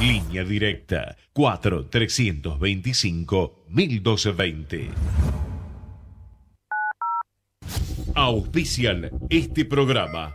Línea directa 4-325-1220. Auspician este programa.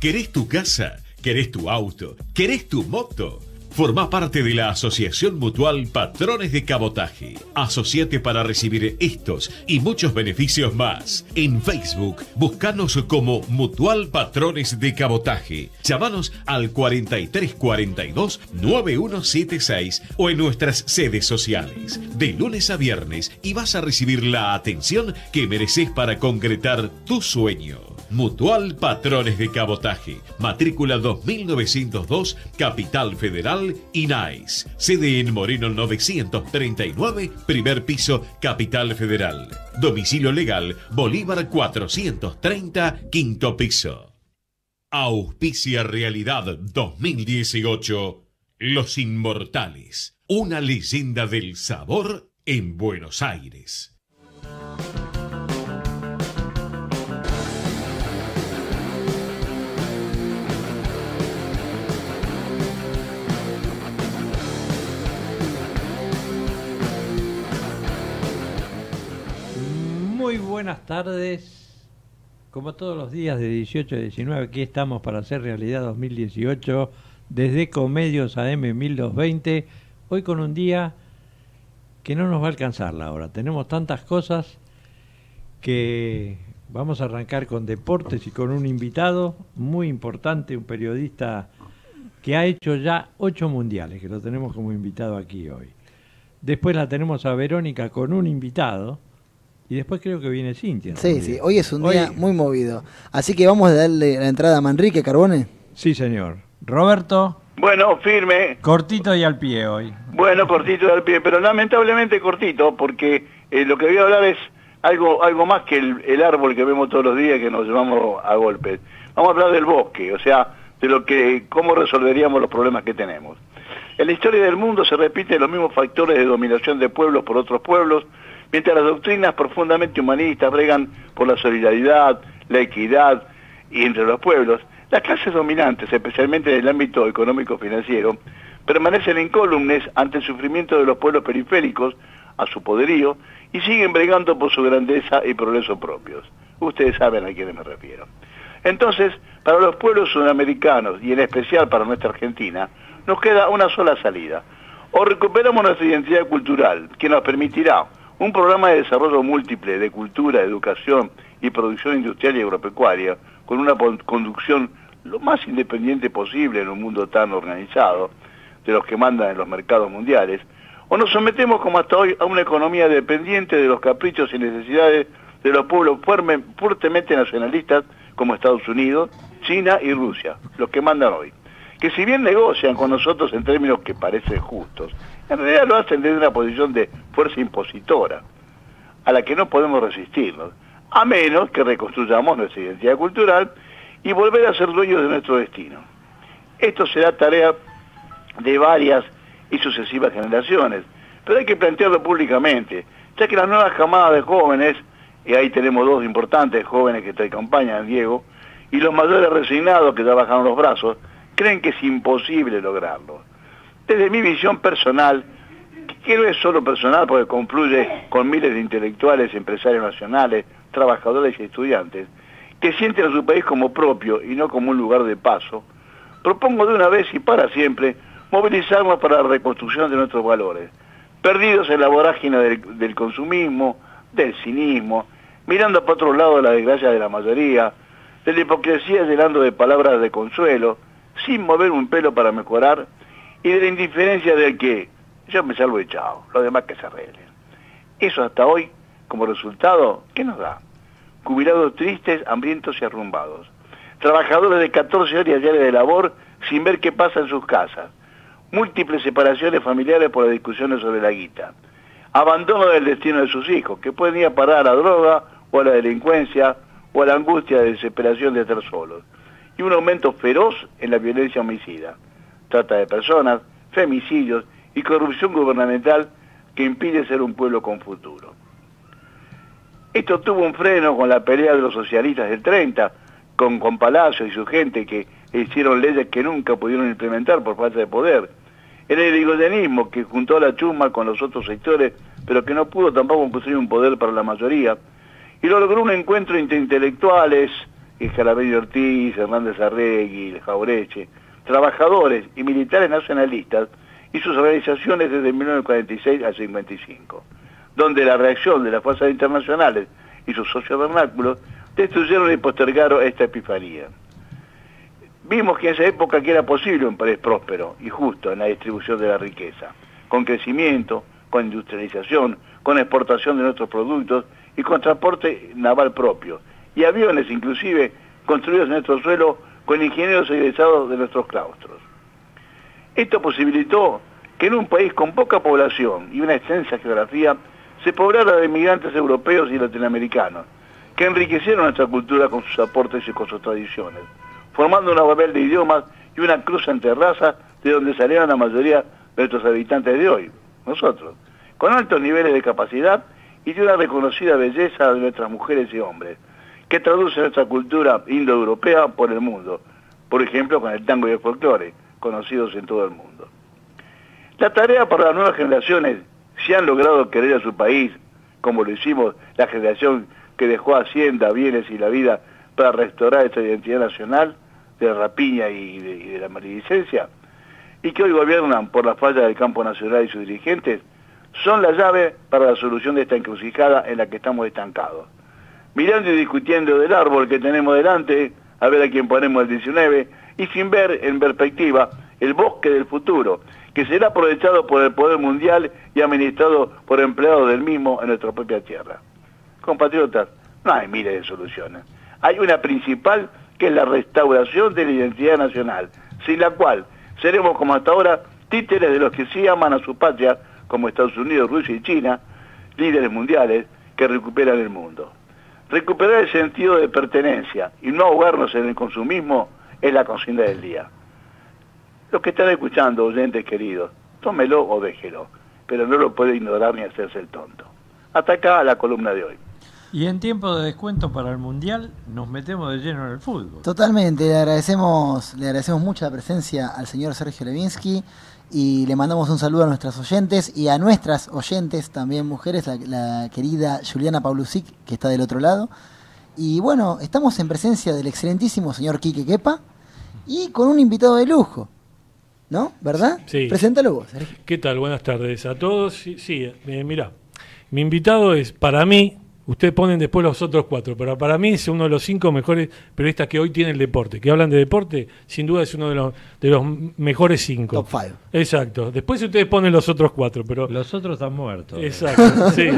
¿Querés tu casa? ¿Querés tu auto? ¿Querés tu moto? Forma parte de la Asociación Mutual Patrones de Cabotaje. Asociate para recibir estos y muchos beneficios más. En Facebook, búscanos como Mutual Patrones de Cabotaje. Llámanos al 4342-9176 o en nuestras sedes sociales. De lunes a viernes y vas a recibir la atención que mereces para concretar tu sueño. Mutual Patrones de Cabotaje. Matrícula 2902, Capital Federal y Nice. Sede en Moreno 939, primer piso, Capital Federal. Domicilio legal, Bolívar 430, quinto piso. Auspicia Realidad 2018. Los Inmortales, una leyenda del sabor en Buenos Aires. Muy buenas tardes. Como todos los días de 18 a 19, aquí estamos para hacer realidad 2018 desde Comedios AM 1220. Hoy con un día que no nos va a alcanzar la hora. Tenemos tantas cosas que vamos a arrancar con deportes y con un invitado muy importante, un periodista que ha hecho ya ocho mundiales, que lo tenemos como invitado aquí hoy. Después la tenemos a Verónica con un invitado y después creo que viene Cintia. Sí, sí, hoy es un día muy movido. Así que vamos a darle la entrada a Manrique Carbone. Sí, señor. Roberto. Bueno, firme. Cortito y al pie hoy. Bueno, cortito y al pie, pero lamentablemente cortito, porque eh, lo que voy a hablar es algo, algo más que el, árbol que vemos todos los días que nos llevamos a golpes. Vamos a hablar del bosque, o sea, de lo que, cómo resolveríamos los problemas que tenemos. En la historia del mundo se repiten los mismos factores de dominación de pueblos por otros pueblos, mientras las doctrinas profundamente humanistas bregan por la solidaridad, la equidad y entre los pueblos, las clases dominantes, especialmente en el ámbito económico-financiero, permanecen incólumes ante el sufrimiento de los pueblos periféricos a su poderío y siguen bregando por su grandeza y progreso propios. Ustedes saben a quiénes me refiero. Entonces, para los pueblos sudamericanos y en especial para nuestra Argentina, nos queda una sola salida. O recuperamos nuestra identidad cultural, que nos permitirá un programa de desarrollo múltiple de cultura, educación y producción industrial y agropecuaria, con una conducción lo más independiente posible en un mundo tan organizado, de los que mandan en los mercados mundiales, o nos sometemos como hasta hoy a una economía dependiente de los caprichos y necesidades de los pueblos fuertemente nacionalistas como Estados Unidos, China y Rusia, los que mandan hoy, que si bien negocian con nosotros en términos que parecen justos, en realidad lo hacen desde una posición de fuerza impositora, a la que no podemos resistirnos, a menos que reconstruyamos nuestra identidad cultural y volver a ser dueños de nuestro destino. Esto será tarea de varias y sucesivas generaciones, pero hay que plantearlo públicamente, ya que las nuevas camadas de jóvenes, y ahí tenemos dos importantes jóvenes que te acompañan, Diego, y los mayores resignados que ya bajaron los brazos, creen que es imposible lograrlo desde este mi visión personal, que no es solo personal porque confluye con miles de intelectuales, empresarios nacionales, trabajadores y estudiantes, que sienten a su país como propio y no como un lugar de paso, propongo de una vez y para siempre movilizarnos para la reconstrucción de nuestros valores, perdidos en la vorágine del, consumismo, del cinismo, mirando para otro lado la desgracia de la mayoría, de la hipocresía llenando de palabras de consuelo, sin mover un pelo para mejorar y de la indiferencia del que yo me salvo echado, chao, los demás que se arreglen. Eso hasta hoy, como resultado, ¿qué nos da? Cubilados tristes, hambrientos y arrumbados. Trabajadores de 14 horas diarias de labor sin ver qué pasa en sus casas. Múltiples separaciones familiares por las discusiones sobre la guita. Abandono del destino de sus hijos, que pueden ir a parar a la droga o a la delincuencia o a la angustia de desesperación de estar solos. Y un aumento feroz en la violencia homicida trata de personas, femicidios y corrupción gubernamental que impide ser un pueblo con futuro. Esto tuvo un freno con la pelea de los socialistas del 30, con, Palacio y su gente que hicieron leyes que nunca pudieron implementar por falta de poder. el irigoyenismo que juntó la chuma con los otros sectores, pero que no pudo tampoco construir un poder para la mayoría, y lo logró un encuentro entre intelectuales, jarabello Ortiz, Hernández Arregui, Jaureche, trabajadores y militares nacionalistas y sus organizaciones desde 1946 al 55, donde la reacción de las fuerzas internacionales y sus socios vernáculos destruyeron y postergaron esta epifanía. Vimos que en esa época que era posible un país próspero y justo en la distribución de la riqueza, con crecimiento, con industrialización, con exportación de nuestros productos y con transporte naval propio, y aviones inclusive construidos en nuestro suelo con ingenieros egresados de nuestros claustros. Esto posibilitó que en un país con poca población y una extensa geografía se poblara de migrantes europeos y latinoamericanos, que enriquecieron nuestra cultura con sus aportes y con sus tradiciones, formando una babel de idiomas y una cruz entre razas de donde salieron la mayoría de nuestros habitantes de hoy, nosotros, con altos niveles de capacidad y de una reconocida belleza de nuestras mujeres y hombres, que traduce nuestra cultura indoeuropea por el mundo, por ejemplo con el tango y el folclore, conocidos en todo el mundo. La tarea para las nuevas generaciones, si han logrado querer a su país, como lo hicimos la generación que dejó Hacienda, bienes y la vida para restaurar esta identidad nacional de la rapiña y de, la maledicencia, y que hoy gobiernan por la falla del campo nacional y sus dirigentes, son la llave para la solución de esta encrucijada en la que estamos estancados mirando y discutiendo del árbol que tenemos delante, a ver a quién ponemos el 19, y sin ver en perspectiva el bosque del futuro, que será aprovechado por el poder mundial y administrado por empleados del mismo en nuestra propia tierra. Compatriotas, no hay miles de soluciones. Hay una principal que es la restauración de la identidad nacional, sin la cual seremos como hasta ahora títeres de los que sí aman a su patria, como Estados Unidos, Rusia y China, líderes mundiales que recuperan el mundo. Recuperar el sentido de pertenencia y no ahogarnos en el consumismo es la consigna del día. Los que están escuchando, oyentes queridos, tómelo o déjelo, pero no lo puede ignorar ni hacerse el tonto. Hasta acá la columna de hoy. Y en tiempo de descuento para el Mundial nos metemos de lleno en el fútbol. Totalmente, le agradecemos, le agradecemos mucho la presencia al señor Sergio Levinsky y le mandamos un saludo a nuestras oyentes y a nuestras oyentes también mujeres, la, querida Juliana Paulusic que está del otro lado. Y bueno, estamos en presencia del excelentísimo señor Quique Quepa y con un invitado de lujo. ¿No? ¿Verdad? Sí. Preséntalo vos. Sergio. ¿Qué tal? Buenas tardes a todos. Sí, eh, mi invitado es para mí Ustedes ponen después los otros cuatro, pero para mí es uno de los cinco mejores periodistas que hoy tiene el deporte. Que hablan de deporte, sin duda es uno de los, de los mejores cinco. Top five. Exacto. Después ustedes ponen los otros cuatro, pero... Los otros han muerto. Exacto, sí.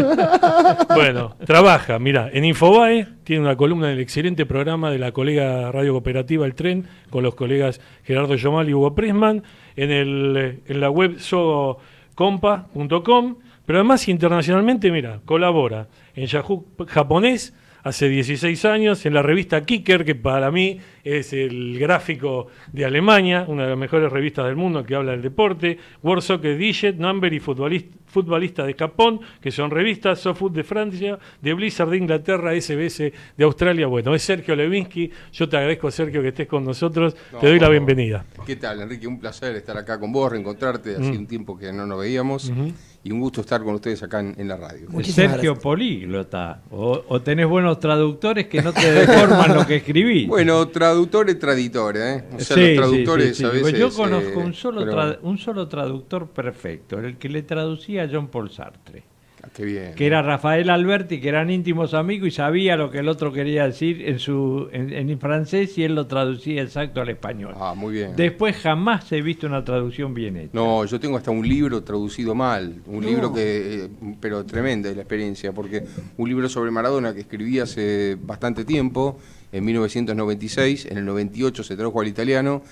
bueno, trabaja, mira, en Infobae tiene una columna del excelente programa de la colega Radio Cooperativa El Tren, con los colegas Gerardo Yomal y Hugo Prisman, en, el, en la web sogocompa.com pero además internacionalmente, mira, colabora en Yahoo japonés hace 16 años, en la revista Kicker, que para mí es el gráfico de Alemania, una de las mejores revistas del mundo que habla del deporte, World Soccer Digit, Number y Futbolista, de Japón, que son revistas, food de Francia, de Blizzard de Inglaterra, SBS de Australia. Bueno, es Sergio Levinsky, yo te agradezco Sergio que estés con nosotros, te doy la bienvenida. ¿Qué tal Enrique? Un placer estar acá con vos, reencontrarte, hace mm. un tiempo que no nos veíamos. y un gusto estar con ustedes acá en, la radio. Sergio Políglota, o, tenés buenos traductores que no te deforman lo que escribí Bueno, traductor ¿eh? O sea, los traductores pues yo conozco un, solo traductor perfecto, el que le traducía a John Paul Sartre. Ah, que era Rafael Alberti, que eran íntimos amigos y sabía lo que el otro quería decir en, su, en, francés y él lo traducía exacto al español. Ah, muy bien. Después jamás he visto una traducción bien hecha. No, yo tengo hasta un libro traducido mal, un libro que, eh, pero tremenda es la experiencia, porque un libro sobre Maradona que escribí hace bastante tiempo en 1996, en el 98 se tradujo al italiano,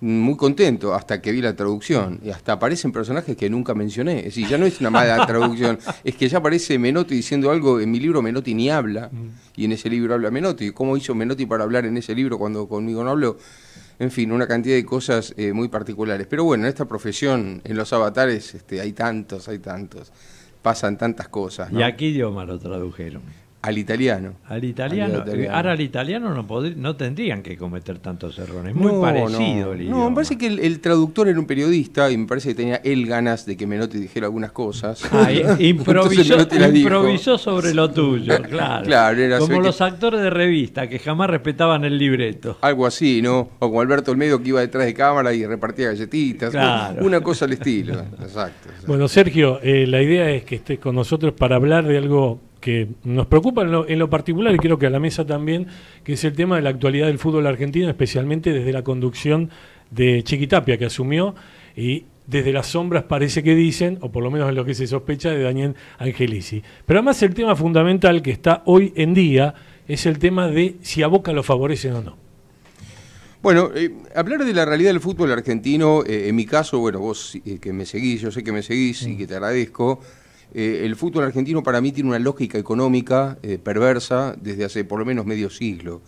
mm, muy contento hasta que vi la traducción y hasta aparecen personajes que nunca mencioné. Es decir, ya no es una mala traducción, es que ya aparece Menotti diciendo algo, en mi libro Menotti ni habla mm. y en ese libro habla Menotti. ¿Cómo hizo Menotti para hablar en ese libro cuando conmigo no habló? En fin, una cantidad de cosas eh, muy particulares. Pero bueno, en esta profesión, en los avatares, este, hay tantos, hay tantos. Pasan tantas cosas. Y aquí qué idioma lo tradujeron. Al italiano. Al italiano. Ahora al italiano no, tendrían que cometer tantos errores. Muy parecido. No, no, me parece que el, traductor era un periodista y me parece que tenía él ganas de que Menotti dijera algunas cosas. Ah, improvisó, sobre lo tuyo, claro. como los actores de revista que jamás respetaban el libreto. Algo así, ¿no? O como Alberto Olmedo que iba detrás de cámara y repartía galletitas. Una cosa al estilo. Bueno, Sergio, eh, la idea es que estés con nosotros para hablar de algo que nos preocupa en lo, particular y creo que a la mesa también, que es el tema de la actualidad del fútbol argentino, especialmente desde la conducción de Chiquitapia que asumió y desde las sombras parece que dicen, o por lo menos es lo que se sospecha, de Daniel Angelici. Pero además el tema fundamental que está hoy en día es el tema de si a Boca lo favorecen o no. Bueno, eh, hablar de la realidad del fútbol argentino, eh, en mi caso, bueno, vos eh, que me seguís, yo sé que me seguís y que te agradezco, eh, el fútbol argentino para mí tiene una lógica económica eh, perversa desde hace por lo menos medio siglo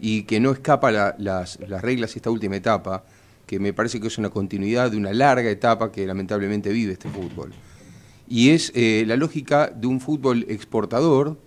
y que no escapa las, reglas reglas esta última etapa, que me parece que es una continuidad de una larga etapa que lamentablemente vive este fútbol. Y es eh, la lógica de un fútbol exportador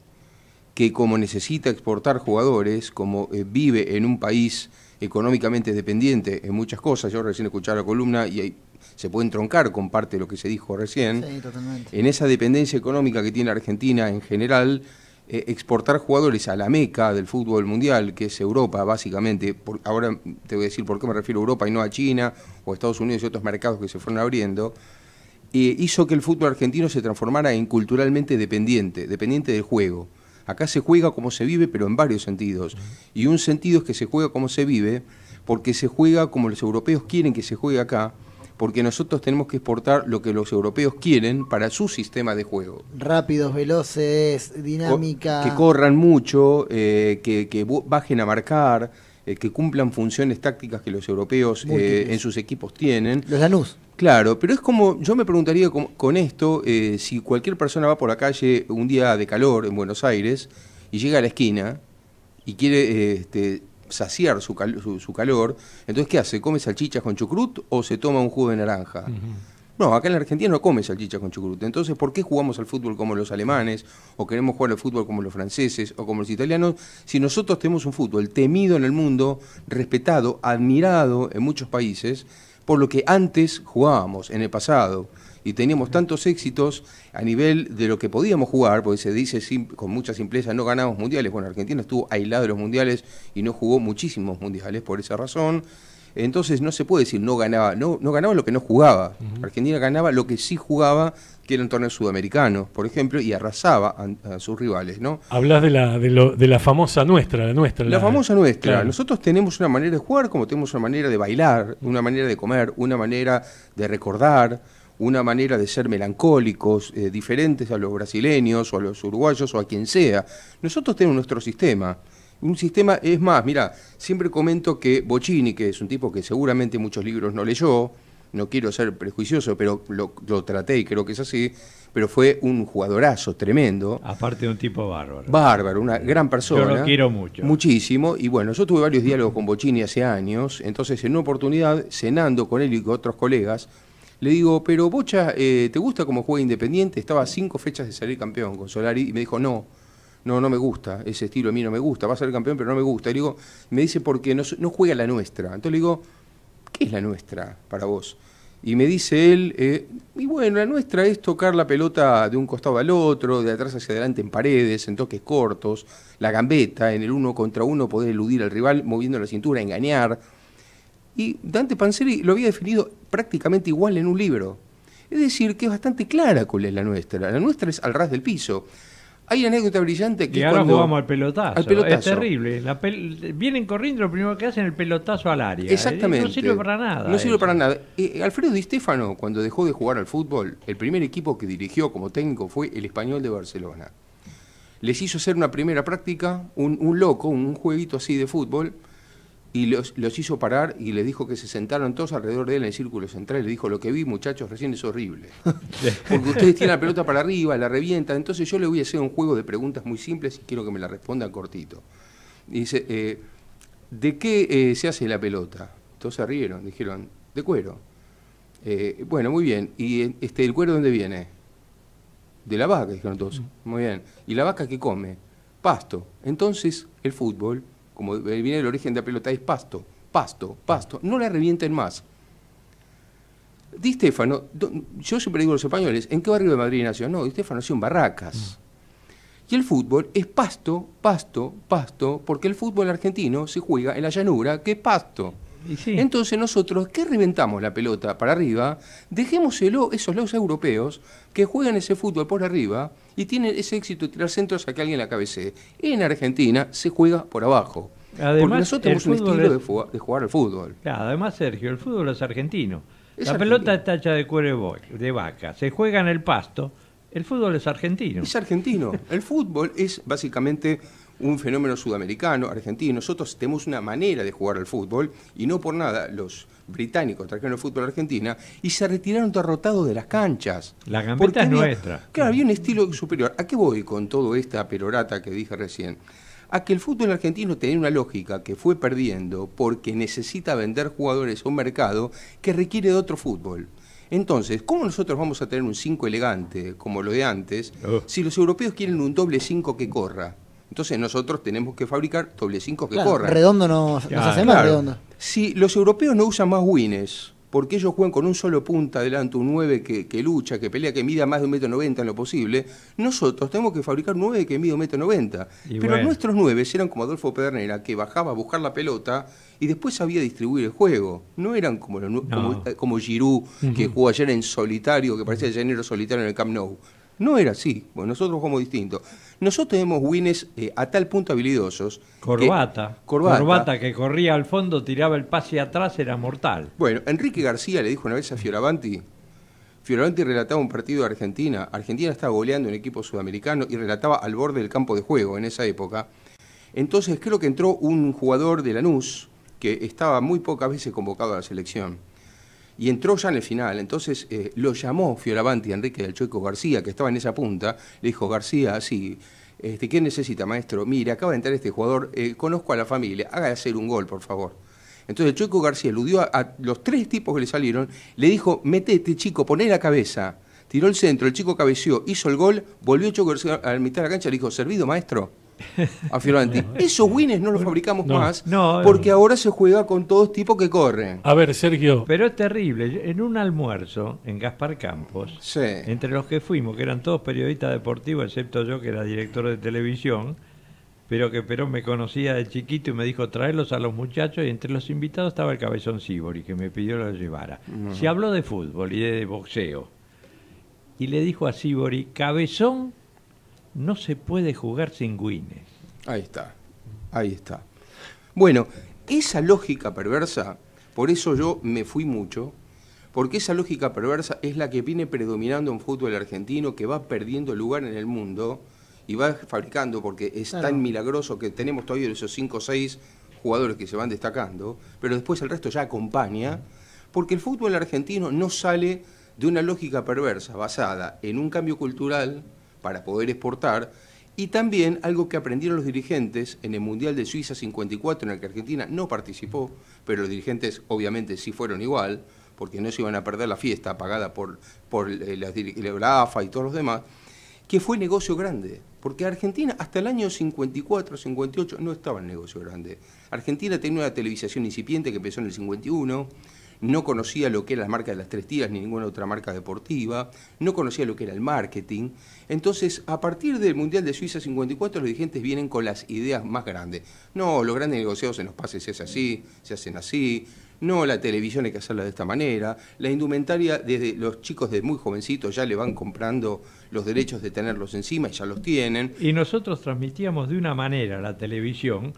que como necesita exportar jugadores, como vive en un país económicamente dependiente en muchas cosas, yo recién escuché la columna y hay se pueden troncar con parte de lo que se dijo recién, sí, totalmente. en esa dependencia económica que tiene Argentina en general, eh, exportar jugadores a la meca del fútbol mundial, que es Europa básicamente, por, ahora te voy a decir por qué me refiero a Europa y no a China o Estados Unidos y otros mercados que se fueron abriendo, eh, hizo que el fútbol argentino se transformara en culturalmente dependiente, dependiente del juego. Acá se juega como se vive, pero en varios sentidos. Y un sentido es que se juega como se vive, porque se juega como los europeos quieren que se juegue acá, porque nosotros tenemos que exportar lo que los europeos quieren para su sistema de juego. Rápidos, veloces, dinámica. que corran mucho, eh, que, bajen a marcar, eh, que cumplan funciones tácticas que los europeos eh, en sus equipos tienen. Los luz. Claro, pero es como, yo me preguntaría con, esto, si cualquier persona va por la calle un día de calor en Buenos Aires y llega a la esquina y quiere este, saciar su, su, calor. Entonces, ¿qué hace? ¿Come salchichas con chucrut o se toma un jugo de naranja? No, acá en la Argentina no come salchichas con chucrut. Entonces, ¿por qué jugamos al fútbol como los alemanes o queremos jugar al fútbol como los franceses o como los italianos si nosotros tenemos un fútbol temido en el mundo, respetado, admirado en muchos países? por lo que antes jugábamos en el pasado y teníamos tantos éxitos a nivel de lo que podíamos jugar, porque se dice con mucha simpleza no ganamos mundiales. Bueno, Argentina estuvo aislada de los mundiales y no jugó muchísimos mundiales por esa razón. Entonces no se puede decir no ganaba, no, no ganaba lo que no jugaba. Argentina ganaba lo que sí jugaba que torneos sudamericanos, por ejemplo, y arrasaba a, sus rivales, ¿no? Hablas de la, de, la famosa nuestra, la nuestra. La, famosa nuestra. Nosotros tenemos una manera de jugar como tenemos una manera de bailar, una manera de comer, una manera de recordar, una manera de ser melancólicos, eh, diferentes a los brasileños o a los uruguayos o a quien sea. Nosotros tenemos nuestro sistema. Un sistema, es más, mira, siempre comento que Bocini, que es un tipo que seguramente muchos libros no leyó, no quiero ser prejuicioso, pero lo, traté y creo que es así, pero fue un jugadorazo tremendo. Aparte de un tipo bárbaro. Bárbaro, una gran persona. Yo lo quiero mucho. Muchísimo. Y bueno, yo tuve varios diálogos con Bochini hace años, entonces en una oportunidad, cenando con él y con otros colegas, le digo, pero Bocha, eh, ¿te gusta cómo juega Independiente? Estaba a cinco fechas de salir campeón con Solari y me dijo, no, no, no me gusta, ese estilo a mí no me gusta, va a ser campeón, pero no me gusta. Y le digo, me dice, porque no, no juega la nuestra. Entonces le digo, ¿qué es la nuestra para vos? Y me dice él, eh, y bueno, la nuestra es tocar la pelota de un costado al otro, de atrás hacia adelante en paredes, en toques cortos, la gambeta, en el uno contra uno poder eludir al rival moviendo la cintura, engañar. Y Dante Panzeri lo había definido prácticamente igual en un libro. Es decir, que es bastante clara cuál es la nuestra. La nuestra es al ras del piso. Hay una anécdota brillante que. Y ahora jugamos al pelotazo. Es terrible. Vienen corriendo, lo primero que hacen es el pelotazo al área. ¿eh? Exactamente. No sirve para nada. No sirve para nada. Eh, eh, Alfredo Di Stefano, cuando dejó de jugar al fútbol, el primer equipo que dirigió como técnico fue el Español de Barcelona. Les hizo hacer una primera práctica, un loco, un jueguito así de fútbol y los, hizo parar y les dijo que se sentaron todos alrededor de él en el círculo central. le dijo, lo que vi, muchachos, recién es horrible. Porque ustedes tienen la pelota para arriba, la revienta Entonces yo le voy a hacer un juego de preguntas muy simples y quiero que me la respondan cortito. Y dice, eh, ¿de qué eh, se hace la pelota? Todos se rieron, dijeron, de cuero. Eh, bueno, muy bien. ¿Y este, el cuero dónde viene? De la vaca, dijeron todos. Mm. Muy bien. ¿Y la vaca qué come? Pasto. Entonces, el fútbol como viene el origen de la pelota, es pasto, pasto, pasto, no la revienten más. Di Stefano, yo siempre digo a los españoles, ¿en qué barrio de Madrid nació? No, Di Stefano nació en Barracas. Mm. Y el fútbol es pasto, pasto, pasto, porque el fútbol argentino se juega en la llanura, que es pasto. Entonces nosotros, ¿qué reventamos la pelota para arriba? Dejémoselo esos los europeos que juegan ese fútbol por arriba y tienen ese éxito de tirar centros a que alguien la cabecee. En Argentina se juega por abajo. Además, Porque nosotros tenemos un estilo de, jugar al fútbol. además, Sergio, el fútbol es argentino. la pelota está hecha de cuero de vaca. Se juega en el pasto. El fútbol es argentino. Es argentino. el fútbol es básicamente un fenómeno sudamericano, argentino. Nosotros tenemos una manera de jugar al fútbol y no por nada los británicos trajeron el fútbol a Argentina y se retiraron derrotados de las canchas. La gambeta es nuestra. Claro, había un estilo superior. ¿A qué voy con toda esta perorata que dije recién? a que el fútbol argentino tenía una lógica que fue perdiendo porque necesita vender jugadores a un mercado que requiere de otro fútbol. Entonces, ¿cómo nosotros vamos a tener un 5 elegante como lo de antes oh. si los europeos quieren un doble 5 que corra? Entonces nosotros tenemos que fabricar doble 5 que claro, Redondo no, nos hace más Si los europeos no usan más wines, porque ellos juegan con un solo punta adelante, un 9 que, lucha, que pelea, que mida más de un metro noventa en lo posible, nosotros tenemos que fabricar 9 que mide un metro noventa. Pero nuestros 9 eran como Adolfo Pedernera, que bajaba a buscar la pelota y después sabía distribuir el juego. No eran como, los, como, eh, como Giroud, que jugó ayer en solitario, que parecía género solitario en el Camp Nou. No era así, bueno, nosotros jugamos distinto. Nosotros tenemos wines eh, a tal punto habilidosos. Corbata, que, corbata. Corbata que corría al fondo, tiraba el pase atrás, era mortal. Bueno, Enrique García le dijo una vez a Fioravanti, Fioravanti relataba un partido de Argentina, Argentina estaba goleando un equipo sudamericano y relataba al borde del campo de juego en esa época. Entonces creo que entró un jugador de Lanús que estaba muy pocas veces convocado a la selección y entró ya en el final. Entonces eh, lo llamó Fioravanti Enrique del Chueco García, que estaba en esa punta, le dijo, García, así este, ¿qué necesita, maestro? Mire, acaba de entrar este jugador, eh, conozco a la familia, haga hacer un gol, por favor. Entonces el Chueco García eludió a, los tres tipos que le salieron, le dijo, metete, este chico, poné la cabeza. Tiró el centro, el chico cabeció, hizo el gol, volvió el Chueco García a la mitad de la cancha, le dijo, servido, maestro a Esos wines no los fabricamos más eh. porque ahora se juega con todos tipos que corren. A ver, Sergio. Pero es terrible. En un almuerzo en Gaspar Campos, entre los que fuimos, que eran todos periodistas deportivos, excepto yo que era director de televisión, pero que Perón me conocía de chiquito y me dijo traerlos a los muchachos y entre los invitados estaba el cabezón Sibori que me pidió lo llevara. Se habló de fútbol y de boxeo. Y le dijo a Sibori, cabezón no se puede jugar sin Guinness. Ahí está, ahí está. Bueno, esa lógica perversa, por eso yo me fui mucho, porque esa lógica perversa es la que viene predominando en fútbol argentino, que va perdiendo lugar en el mundo y va fabricando, porque es tan milagroso que tenemos todavía esos 5 o 6 jugadores que se van destacando, pero después el resto ya acompaña, porque el fútbol argentino no sale de una lógica perversa basada en un cambio cultural, para poder exportar, y también algo que aprendieron los dirigentes en el Mundial de Suiza 54, en el que Argentina no participó, pero los dirigentes obviamente sí fueron igual, porque no se iban a perder la fiesta pagada por, por eh, la, la AFA y todos los demás, que fue negocio grande, porque Argentina hasta el año 54, 58 no estaba en negocio grande. Argentina tenía una televisación incipiente que empezó en el 51, no conocía lo que era las marca de las tres tiras ni ninguna otra marca deportiva, no conocía lo que era el marketing. Entonces, a partir del Mundial de Suiza 54, los dirigentes vienen con las ideas más grandes. No, los grandes negociados en los pases se hacen así, se hacen así, no, la televisión hay que hacerla de esta manera. La indumentaria, desde los chicos de muy jovencitos ya le van comprando los derechos de tenerlos encima y ya los tienen. Y nosotros transmitíamos de una manera la televisión,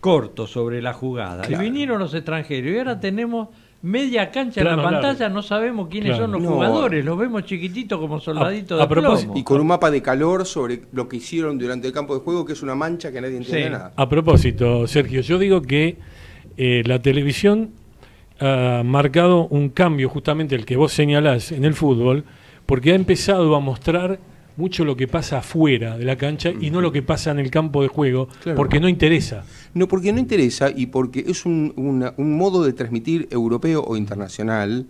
corto sobre la jugada. Y vinieron los extranjeros y ahora tenemos media cancha en la pantalla, no sabemos quiénes son los jugadores, los vemos chiquititos como soldaditos de plomo. Y con un mapa de calor sobre lo que hicieron durante el campo de juego, que es una mancha que nadie entiende nada. A propósito, Sergio, yo digo que eh, la televisión ha marcado un cambio, justamente el que vos señalás en el fútbol, porque ha empezado a mostrar mucho lo que pasa afuera de la cancha y no lo que pasa en el campo de juego, porque no interesa. No, porque no interesa y porque es un, un modo de transmitir europeo o internacional,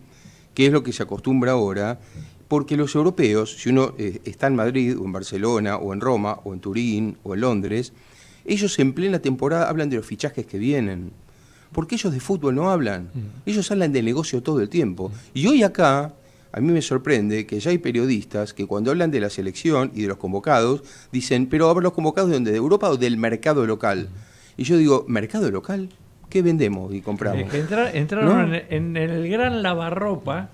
que es lo que se acostumbra ahora, porque los europeos, si uno eh, está en Madrid o en Barcelona o en Roma o en Turín o en Londres, ellos en plena temporada hablan de los fichajes que vienen. Porque ellos de fútbol no hablan. Mm. Ellos hablan de negocio todo el tiempo. Y hoy acá a mí me sorprende que ya hay periodistas que cuando hablan de la selección y de los convocados, dicen, pero ¿habrá los convocados de dónde, de Europa o del mercado local. Y yo digo, ¿mercado local? ¿Qué vendemos y compramos? Eh, entraron en, el gran lavarropa,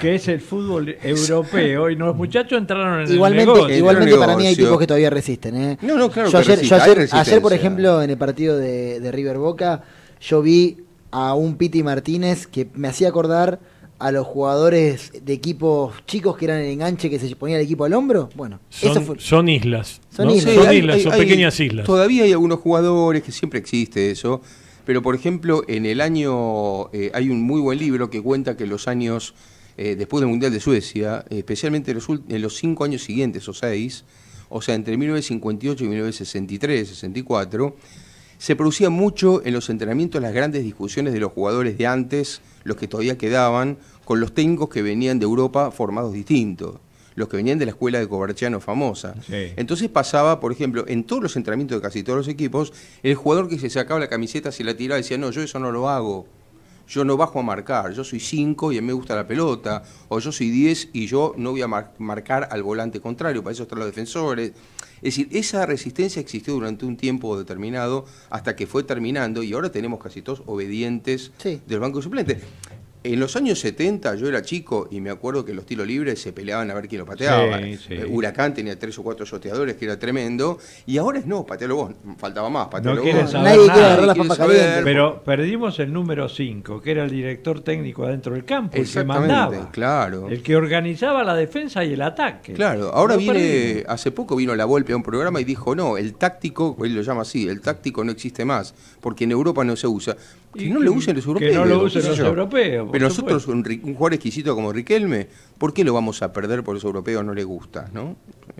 que es el fútbol europeo, y los muchachos entraron en igualmente, el negocio. Igualmente para mí hay tipos que todavía resisten. ¿eh? No, no, claro ayer, por ejemplo, en el partido de, de River Boca, yo vi a un Piti Martínez que me hacía acordar a los jugadores de equipos chicos que eran el enganche que se ponía el equipo al hombro? Bueno, son, islas. Son islas, son, pequeñas islas. Todavía hay algunos jugadores que siempre existe eso. Pero, por ejemplo, en el año eh, hay un muy buen libro que cuenta que los años eh, después del Mundial de Suecia, especialmente en los cinco años siguientes o seis, o sea, entre 1958 y 1963, 64, se producía mucho en los entrenamientos las grandes discusiones de los jugadores de antes, los que todavía quedaban, con los técnicos que venían de Europa formados distintos, los que venían de la escuela de Covarchiano famosa. Entonces pasaba, por ejemplo, en todos los entrenamientos de casi todos los equipos, el jugador que se sacaba la camiseta, se la tiraba y decía, no, yo eso no lo hago. Yo no bajo a marcar, yo soy 5 y a mí me gusta la pelota, o yo soy 10 y yo no voy a marcar al volante contrario, para eso están los defensores. Es decir, esa resistencia existió durante un tiempo determinado hasta que fue terminando y ahora tenemos casi todos obedientes del banco suplente. En los años 70 yo era chico y me acuerdo que los tiros libres se peleaban a ver quién lo pateaba. Eh, Huracán tenía tres o cuatro soteadores, que era tremendo. Y ahora es no, patealo vos. Faltaba más, no vos. saber Pero perdimos el número 5, que era el director técnico adentro del campo, el que mandaba. claro. El que organizaba la defensa y el ataque. Claro, ahora viene, hace poco vino La golpe a un programa y dijo, no, el táctico, él lo llama así, el táctico no existe más, porque en Europa no se usa. Que no lo usen los europeos. Que no los europeos. Pero nosotros, un, un, jugador exquisito como Riquelme, ¿por qué lo vamos a perder por los europeos no le gusta? ¿no?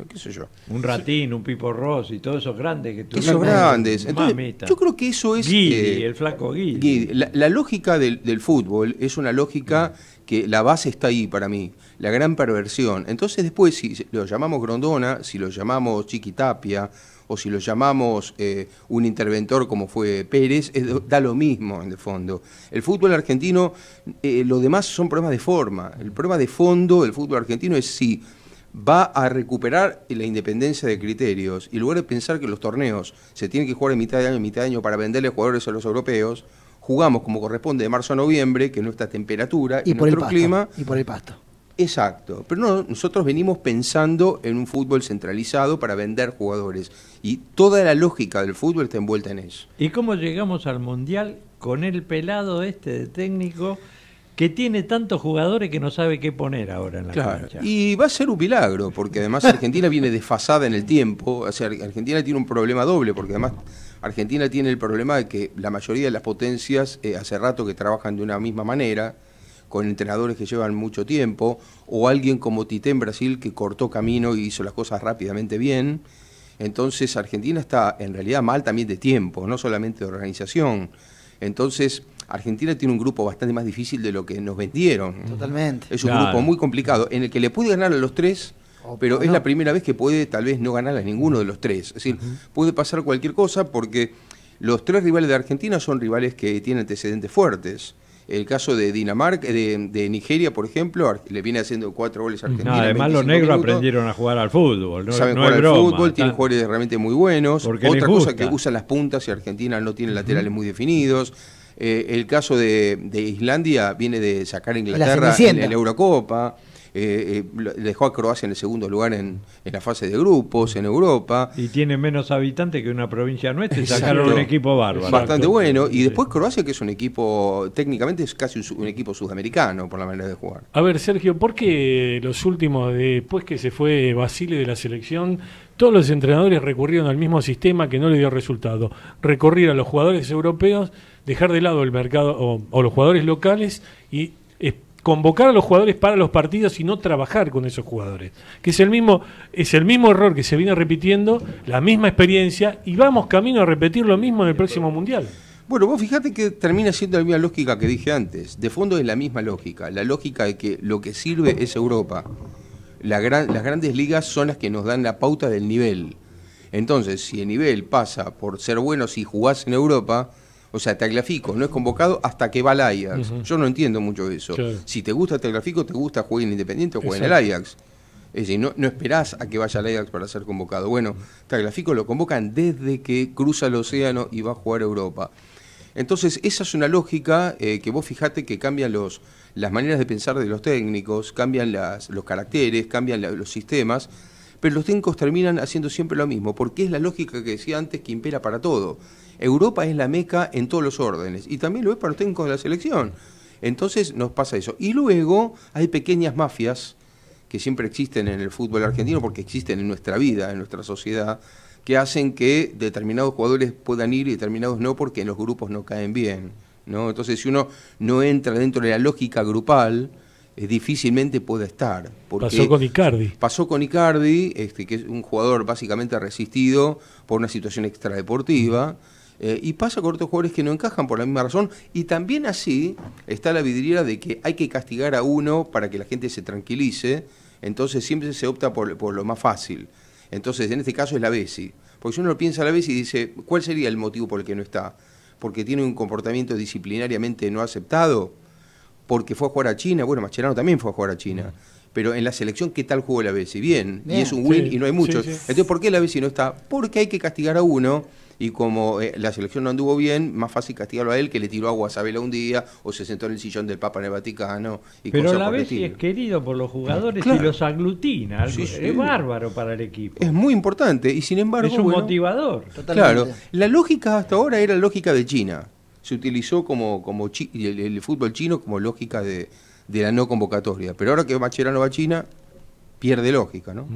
¿Qué sé yo? Un Ratín, un Pipo Ross y todos esos grandes que tuvieron. Esos grandes. yo creo que eso es. Guidi, eh, el flaco Guidi. La, lógica del, del, fútbol es una lógica que la base está ahí para mí, la gran perversión. Entonces, después, si lo llamamos Grondona, si lo llamamos Chiquitapia o si lo llamamos eh, un interventor como fue Pérez, da lo mismo en el fondo. El fútbol argentino, eh, lo demás son problemas de forma. El problema de fondo del fútbol argentino es si va a recuperar la independencia de criterios. Y en lugar de pensar que los torneos se tienen que jugar en mitad de año, en mitad de año para venderle jugadores a los europeos, jugamos como corresponde de marzo a noviembre, que es nuestra temperatura y, por el clima. Y por el pasto. Exacto, pero no, nosotros venimos pensando en un fútbol centralizado para vender jugadores y toda la lógica del fútbol está envuelta en eso. ¿Y cómo llegamos al Mundial con el pelado este de técnico que tiene tantos jugadores que no sabe qué poner ahora en la Y va a ser un milagro, porque además Argentina viene desfasada en el tiempo, o sea, Argentina tiene un problema doble, porque además Argentina tiene el problema de que la mayoría de las potencias eh, hace rato que trabajan de una misma manera con entrenadores que llevan mucho tiempo, o alguien como Tite en Brasil que cortó camino y hizo las cosas rápidamente bien. Entonces Argentina está en realidad mal también de tiempo, no solamente de organización. Entonces Argentina tiene un grupo bastante más difícil de lo que nos vendieron. Totalmente. Es un grupo muy complicado, en el que le puede ganar a los tres, pero es la primera vez que puede tal vez no ganar a ninguno de los tres. Es decir, puede pasar cualquier cosa porque los tres rivales de Argentina son rivales que tienen antecedentes fuertes. El caso de Dinamarca, de, Nigeria, por ejemplo, le viene haciendo cuatro goles a Argentina. además, los negros aprendieron a jugar al fútbol. No, Saben jugar al broma, fútbol, tienen jugadores realmente muy buenos. Otra cosa que usan las puntas y Argentina no tiene laterales muy definidos. Eh, el caso de, Islandia viene de sacar a Inglaterra en la Eurocopa. Eh, eh, dejó a Croacia en el segundo lugar en, la fase de grupos, en Europa. Y tiene menos habitantes que una provincia nuestra y sacaron un equipo bárbaro. Bastante bueno. Y después Croacia, que es un equipo, técnicamente es casi un, equipo sudamericano por la manera de jugar. A ver, Sergio, ¿por qué los últimos, después que se fue Basile de la selección, todos los entrenadores recurrieron al mismo sistema que no le dio resultado. Recurrir a los jugadores europeos, dejar de lado el mercado o los jugadores locales y convocar a los jugadores para los partidos y no trabajar con esos jugadores. Que es el mismo, es el mismo error que se viene repitiendo, la misma experiencia, y vamos camino a repetir lo mismo en el próximo Mundial. Bueno, vos fíjate que termina siendo la misma lógica que dije antes. De fondo es la misma lógica. La lógica de que lo que sirve es Europa. La gran, las grandes ligas son las que nos dan la pauta del nivel. Entonces, si el nivel pasa por ser buenos si y jugás en Europa, o sea, Tagliafico no es convocado hasta que va al Ajax. Yo no entiendo mucho de eso. Si te gusta Tagliafico, te gusta jugar en Independiente o jugar en el Ajax. Es decir, no, esperás a que vaya al Ajax para ser convocado. Bueno, Tagliafico lo convocan desde que cruza el océano y va a jugar a Europa. Entonces, esa es una lógica eh, que vos fijate que cambian los, las maneras de pensar de los técnicos, cambian las, los caracteres, cambian los sistemas pero los técnicos terminan haciendo siempre lo mismo, porque es la lógica que decía antes que impera para todo. Europa es la meca en todos los órdenes, y también lo es para los técnicos de la selección. Entonces nos pasa eso. Y luego hay pequeñas mafias que siempre existen en el fútbol argentino, porque existen en nuestra vida, en nuestra sociedad, que hacen que determinados jugadores puedan ir y determinados no, porque en los grupos no caen bien. ¿no? Entonces, si uno no entra dentro de la lógica grupal, eh, difícilmente pueda estar. pasó con Icardi. Pasó con Icardi, este, que es un jugador básicamente resistido por una situación extradeportiva. Eh, y pasa con otros jugadores que no encajan por la misma razón. Y también así está la vidriera de que hay que castigar a uno para que la gente se tranquilice. Entonces siempre se opta por, por lo más fácil. Entonces en este caso es la Bessi. Porque si uno lo piensa a la Bessi y dice, ¿cuál sería el motivo por el que no está? Porque tiene un comportamiento disciplinariamente no aceptado porque fue a jugar a China, bueno, Mascherano también fue a jugar a China, pero en la selección, ¿qué tal jugó la Bessi? Bien, y es un win y no hay muchos. Entonces, ¿por qué la Bessi no está? Porque hay que castigar a uno y como eh, la selección no anduvo bien, más fácil castigarlo a él que le tiró agua a Sabela un día o se sentó en el sillón del Papa en el Vaticano. Y Pero la vez es querido por los jugadores y los aglutina. es bárbaro para el equipo. Es muy importante y sin embargo. Es un motivador. Totalmente. Claro, la lógica hasta ahora era la lógica de China se utilizó como, como el, fútbol chino como lógica de, de, la no convocatoria. Pero ahora que Macherano va a China, pierde lógica, ¿no?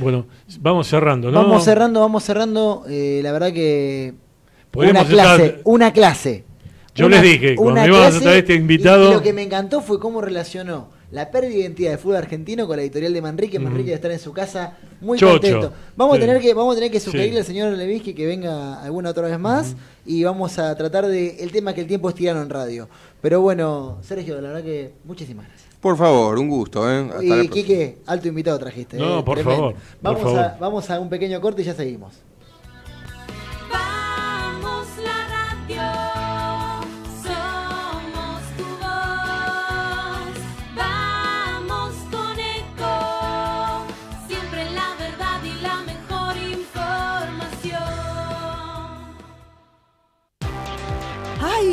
Bueno, vamos cerrando, Vamos cerrando, vamos cerrando. Eh, la verdad que Podemos una clase, una clase. Yo les dije, cuando iba a traer este invitado. lo que me encantó fue cómo relacionó la pérdida de identidad del fútbol argentino con la editorial de Manrique. Manrique va a estar en su casa muy contento. Vamos, a tener que, vamos a tener que sugerirle al señor Levinsky que venga alguna otra vez más y vamos a tratar de el tema que el tiempo es tirano en radio. Pero bueno, Sergio, la verdad que muchísimas gracias. Por favor, un gusto. ¿eh? y Quique, alto invitado trajiste. No, ¿eh? por favor. Vamos, A, vamos a un pequeño corte y ya seguimos.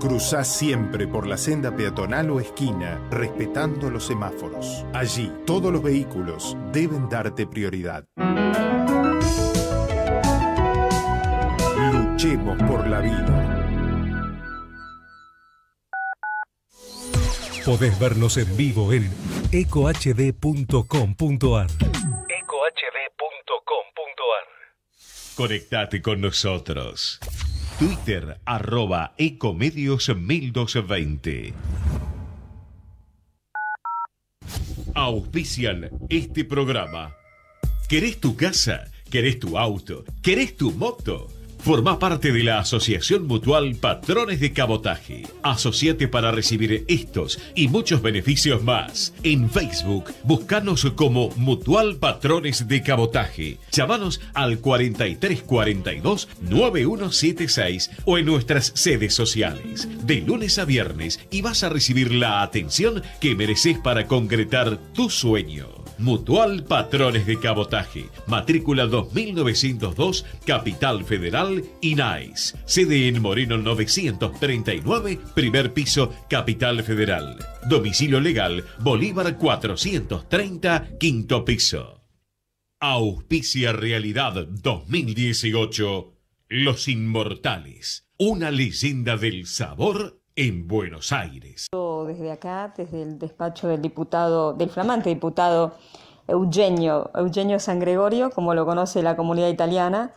Cruzás siempre por la senda peatonal o esquina, respetando los semáforos. Allí, todos los vehículos deben darte prioridad. Luchemos por la vida. Podés vernos en vivo en ecohd.com.ar. ecohd.com.ar. Conectate con nosotros. Twitter arroba Ecomedios 1220. Auspician este programa. ¿Querés tu casa? ¿Querés tu auto? ¿Querés tu moto? Forma parte de la Asociación Mutual Patrones de Cabotaje. Asociate para recibir estos y muchos beneficios más. En Facebook, búscanos como Mutual Patrones de Cabotaje. Llámanos al 4342-9176 o en nuestras sedes sociales. De lunes a viernes y vas a recibir la atención que mereces para concretar tu sueño. Mutual Patrones de Cabotaje. Matrícula 2902, Capital Federal, INAIS. Sede en Moreno 939, primer piso, Capital Federal. Domicilio legal, Bolívar 430, quinto piso. Auspicia Realidad 2018. Los Inmortales. Una leyenda del sabor en Buenos Aires. Desde acá, desde el despacho del diputado, del flamante diputado Eugenio, Eugenio San Gregorio, como lo conoce la comunidad italiana,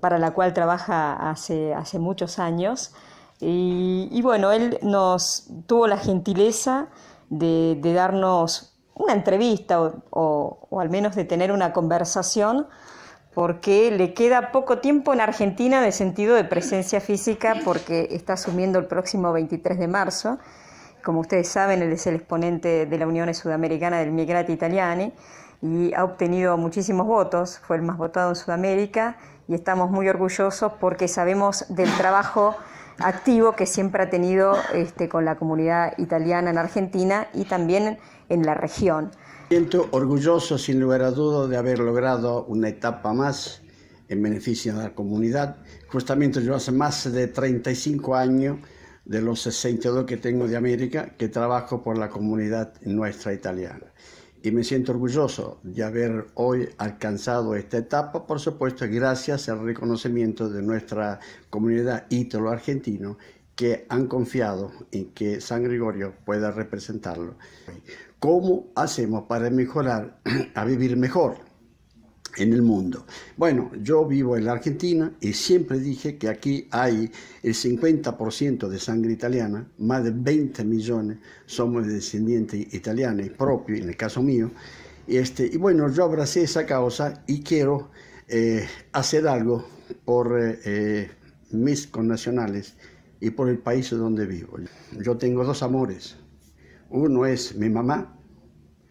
para la cual trabaja hace, hace muchos años. Y, bueno, él nos tuvo la gentileza de, darnos una entrevista o, o al menos de tener una conversación porque le queda poco tiempo en Argentina de sentido de presencia física porque está asumiendo el próximo 23 de marzo. Como ustedes saben, él es el exponente de la Unión Sudamericana del Migrati Italiani y ha obtenido muchísimos votos, fue el más votado en Sudamérica y estamos muy orgullosos porque sabemos del trabajo activo que siempre ha tenido este, con la comunidad italiana en Argentina y también en la región siento orgulloso sin lugar a dudas de haber logrado una etapa más en beneficio de la comunidad. Justamente yo hace más de 35 años de los 62 que tengo de América que trabajo por la comunidad nuestra italiana. Y me siento orgulloso de haber hoy alcanzado esta etapa, por supuesto, gracias al reconocimiento de nuestra comunidad ítalo-argentino que han confiado en que San Gregorio pueda representarlo. ¿Cómo hacemos para mejorar, a vivir mejor en el mundo? Bueno, yo vivo en la Argentina y siempre dije que aquí hay el 50% de sangre italiana, más de 20 millones somos descendientes italianos y propios, en el caso mío. Este, y bueno, yo abracé esa causa y quiero eh, hacer algo por eh, eh, mis connacionales y por el país donde vivo. Yo tengo dos amores. Uno es mi mamá,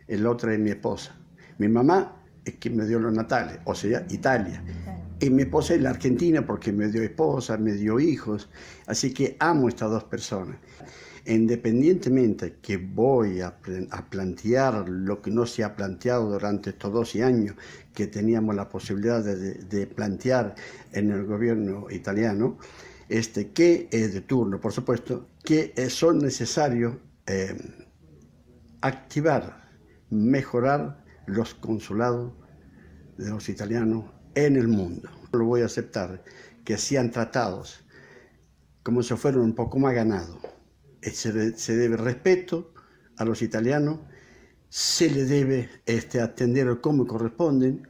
el otro es mi esposa. Mi mamá es quien me dio los natales, o sea, Italia. Y mi esposa es la Argentina porque me dio esposa, me dio hijos. Así que amo a estas dos personas. Independientemente que voy a, plantear lo que no se ha planteado durante estos 12 años que teníamos la posibilidad de, plantear en el gobierno italiano, este, que es de turno, por supuesto, que son necesarios eh, activar, mejorar los consulados de los italianos en el mundo. No lo voy a aceptar, que sean tratados como si fueran un poco más ganados. Eh, se, debe respeto a los italianos, se le debe este, atender como corresponden,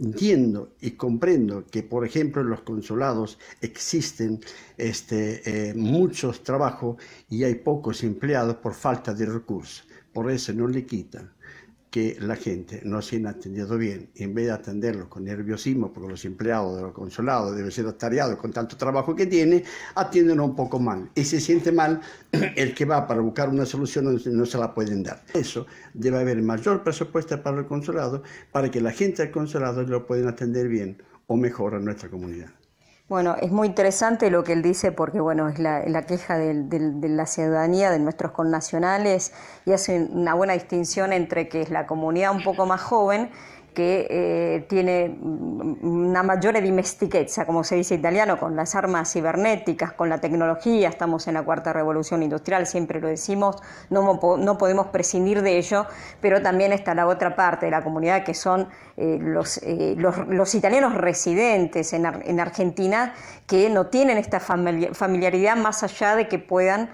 entiendo y comprendo que, por ejemplo, en los consulados existen este, eh, muchos trabajos y hay pocos empleados por falta de recursos. Por eso no le quita que la gente no se ha atendido bien. En vez de atenderlos con nerviosismo, porque los empleados de los consulados deben ser atareados con tanto trabajo que tiene, atienden un poco mal. Y se siente mal el que va para buscar una solución no se la pueden dar. Eso debe haber mayor presupuesto para el consulado para que la gente del consulado lo pueda atender bien o mejor a nuestra comunidad. Bueno, es muy interesante lo que él dice porque, bueno, es la, queja de, de, la ciudadanía, de nuestros connacionales, y hace una buena distinción entre que es la comunidad un poco más joven que eh, tiene una mayor dimestichezza, como se dice italiano, con las armas cibernéticas, con la tecnología, estamos en la cuarta revolución industrial, siempre lo decimos, no, no podemos prescindir de ello, pero también está la otra parte de la comunidad que son eh, eh, los, los, italianos residentes en, en, Argentina que no tienen esta familiaridad más allá de que puedan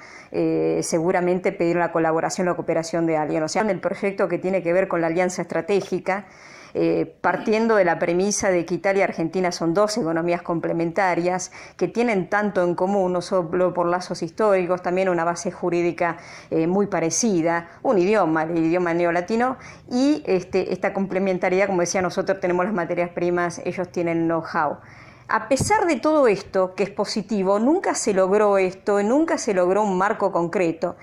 seguramente pedir la colaboración, la cooperación de alguien. O sea, el proyecto que tiene que ver con la alianza estratégica, eh, partiendo de la premisa de que Italia y Argentina son dos economías complementarias que tienen tanto en común, no solo por lazos históricos, también una base jurídica eh, muy parecida, un idioma, el idioma neolatino, y este, esta complementariedad, como decía, nosotros tenemos las materias primas, ellos tienen know-how. A pesar de todo esto, que es positivo, nunca se logró esto, nunca se logró un marco concreto.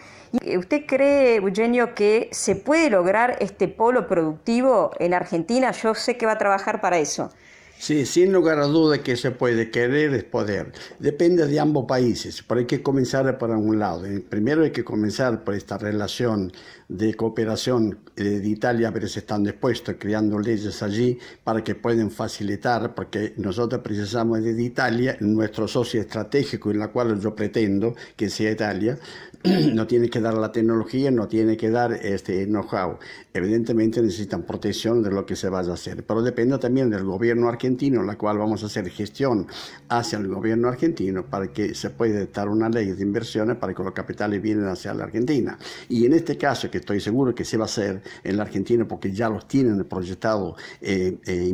¿Usted cree, Eugenio, que se puede lograr este polo productivo en Argentina? Yo sé que va a trabajar para eso. Sí, sin lugar a dudas que se puede, querer es poder. Depende de ambos países, pero hay que comenzar por un lado. Eh, primero hay que comenzar por esta relación de cooperación eh, de Italia, pero se están dispuestos creando leyes allí para que puedan facilitar, porque nosotros precisamos de Italia, nuestro socio estratégico, en la cual yo pretendo que sea Italia, no tiene que dar la tecnología, no tiene que dar este know-how. Evidentemente necesitan protección de lo que se vaya a hacer, pero depende también del gobierno argentino, la cual vamos a hacer gestión hacia el gobierno argentino para que se pueda dar una ley de inversiones para que los capitales vienen hacia la Argentina. Y en este caso, que estoy seguro que se va a hacer en la Argentina porque ya los tienen proyectado eh, eh,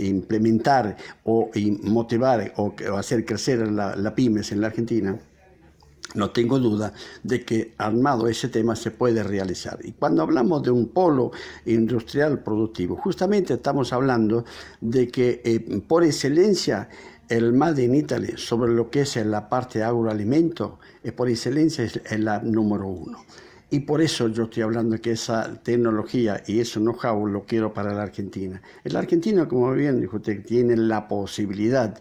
implementar o motivar o, hacer crecer la, la pymes en la Argentina no tengo duda de que armado ese tema se puede realizar. Y cuando hablamos de un polo industrial productivo, justamente estamos hablando de que eh, por excelencia el Made in Italy sobre lo que es la parte agroalimento, eh, por excelencia es la número uno. Y por eso yo estoy hablando que esa tecnología y ese know-how lo quiero para la Argentina. El Argentina, como bien dijo usted, tiene la posibilidad,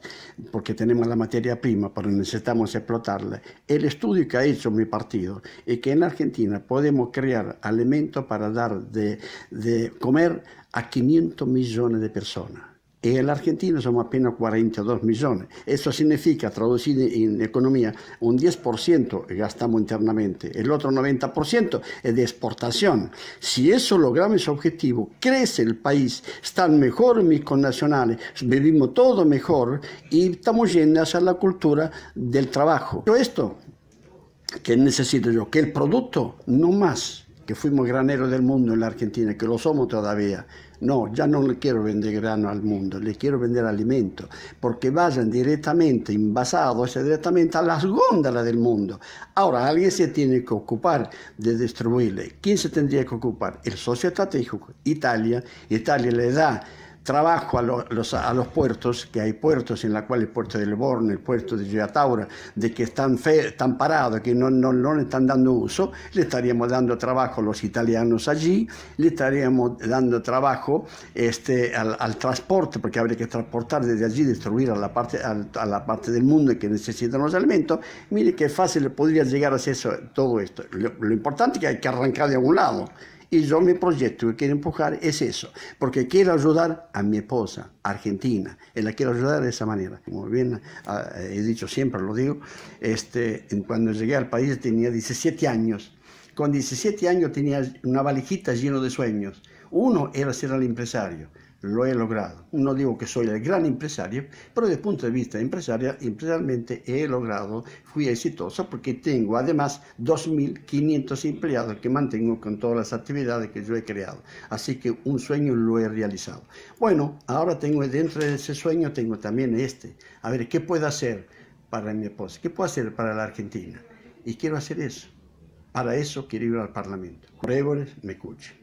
porque tenemos la materia prima, pero necesitamos explotarla. El estudio que ha hecho mi partido es que en Argentina podemos crear alimentos para dar de, de comer a 500 millones de personas en la Argentina somos apenas 42 millones. Eso significa, traducido en economía, un 10% gastamos internamente, el otro 90% es de exportación. Si eso logramos ese objetivo, crece el país, están mejor mis connacionales, vivimos todo mejor y estamos yendo hacia la cultura del trabajo. Pero esto que necesito yo, que el producto, no más, que fuimos graneros del mundo en la Argentina, que lo somos todavía, no, ya no le quiero vender grano al mundo, le quiero vender alimentos, porque vayan directamente, envasados directamente a las góndolas del mundo. Ahora, alguien se tiene que ocupar de distribuirle. ¿Quién se tendría que ocupar? El socio estratégico, Italia. Italia le da trabajo a, los, a, los, puertos, que hay puertos en los cuales el puerto de Borne, el puerto de Giataura, de que están, fe, están parados, que no, no, le están dando uso, le estaríamos dando trabajo a los italianos allí, le estaríamos dando trabajo este, al, transporte, porque habría que transportar desde allí, destruir a la parte, a, la parte del mundo que necesitan los alimentos. Mire qué fácil podría llegar a hacer eso, todo esto. Lo, lo importante es que hay que arrancar de algún lado. Y yo mi proyecto que quiero empujar es eso, porque quiero ayudar a mi esposa, Argentina, la quiero ayudar de esa manera. Como bien ah, he dicho siempre, lo digo, este, cuando llegué al país tenía 17 años. Con 17 años tenía una valijita llena de sueños. Uno era ser el empresario lo he logrado. No digo que soy el gran empresario, pero desde el punto de vista empresarial, empresarialmente he logrado, fui exitoso porque tengo además 2.500 empleados que mantengo con todas las actividades que yo he creado. Así que un sueño lo he realizado. Bueno, ahora tengo dentro de ese sueño, tengo también este. A ver, ¿qué puedo hacer para mi esposa? ¿Qué puedo hacer para la Argentina? Y quiero hacer eso. Para eso quiero ir al Parlamento. Rebores, me escuchen.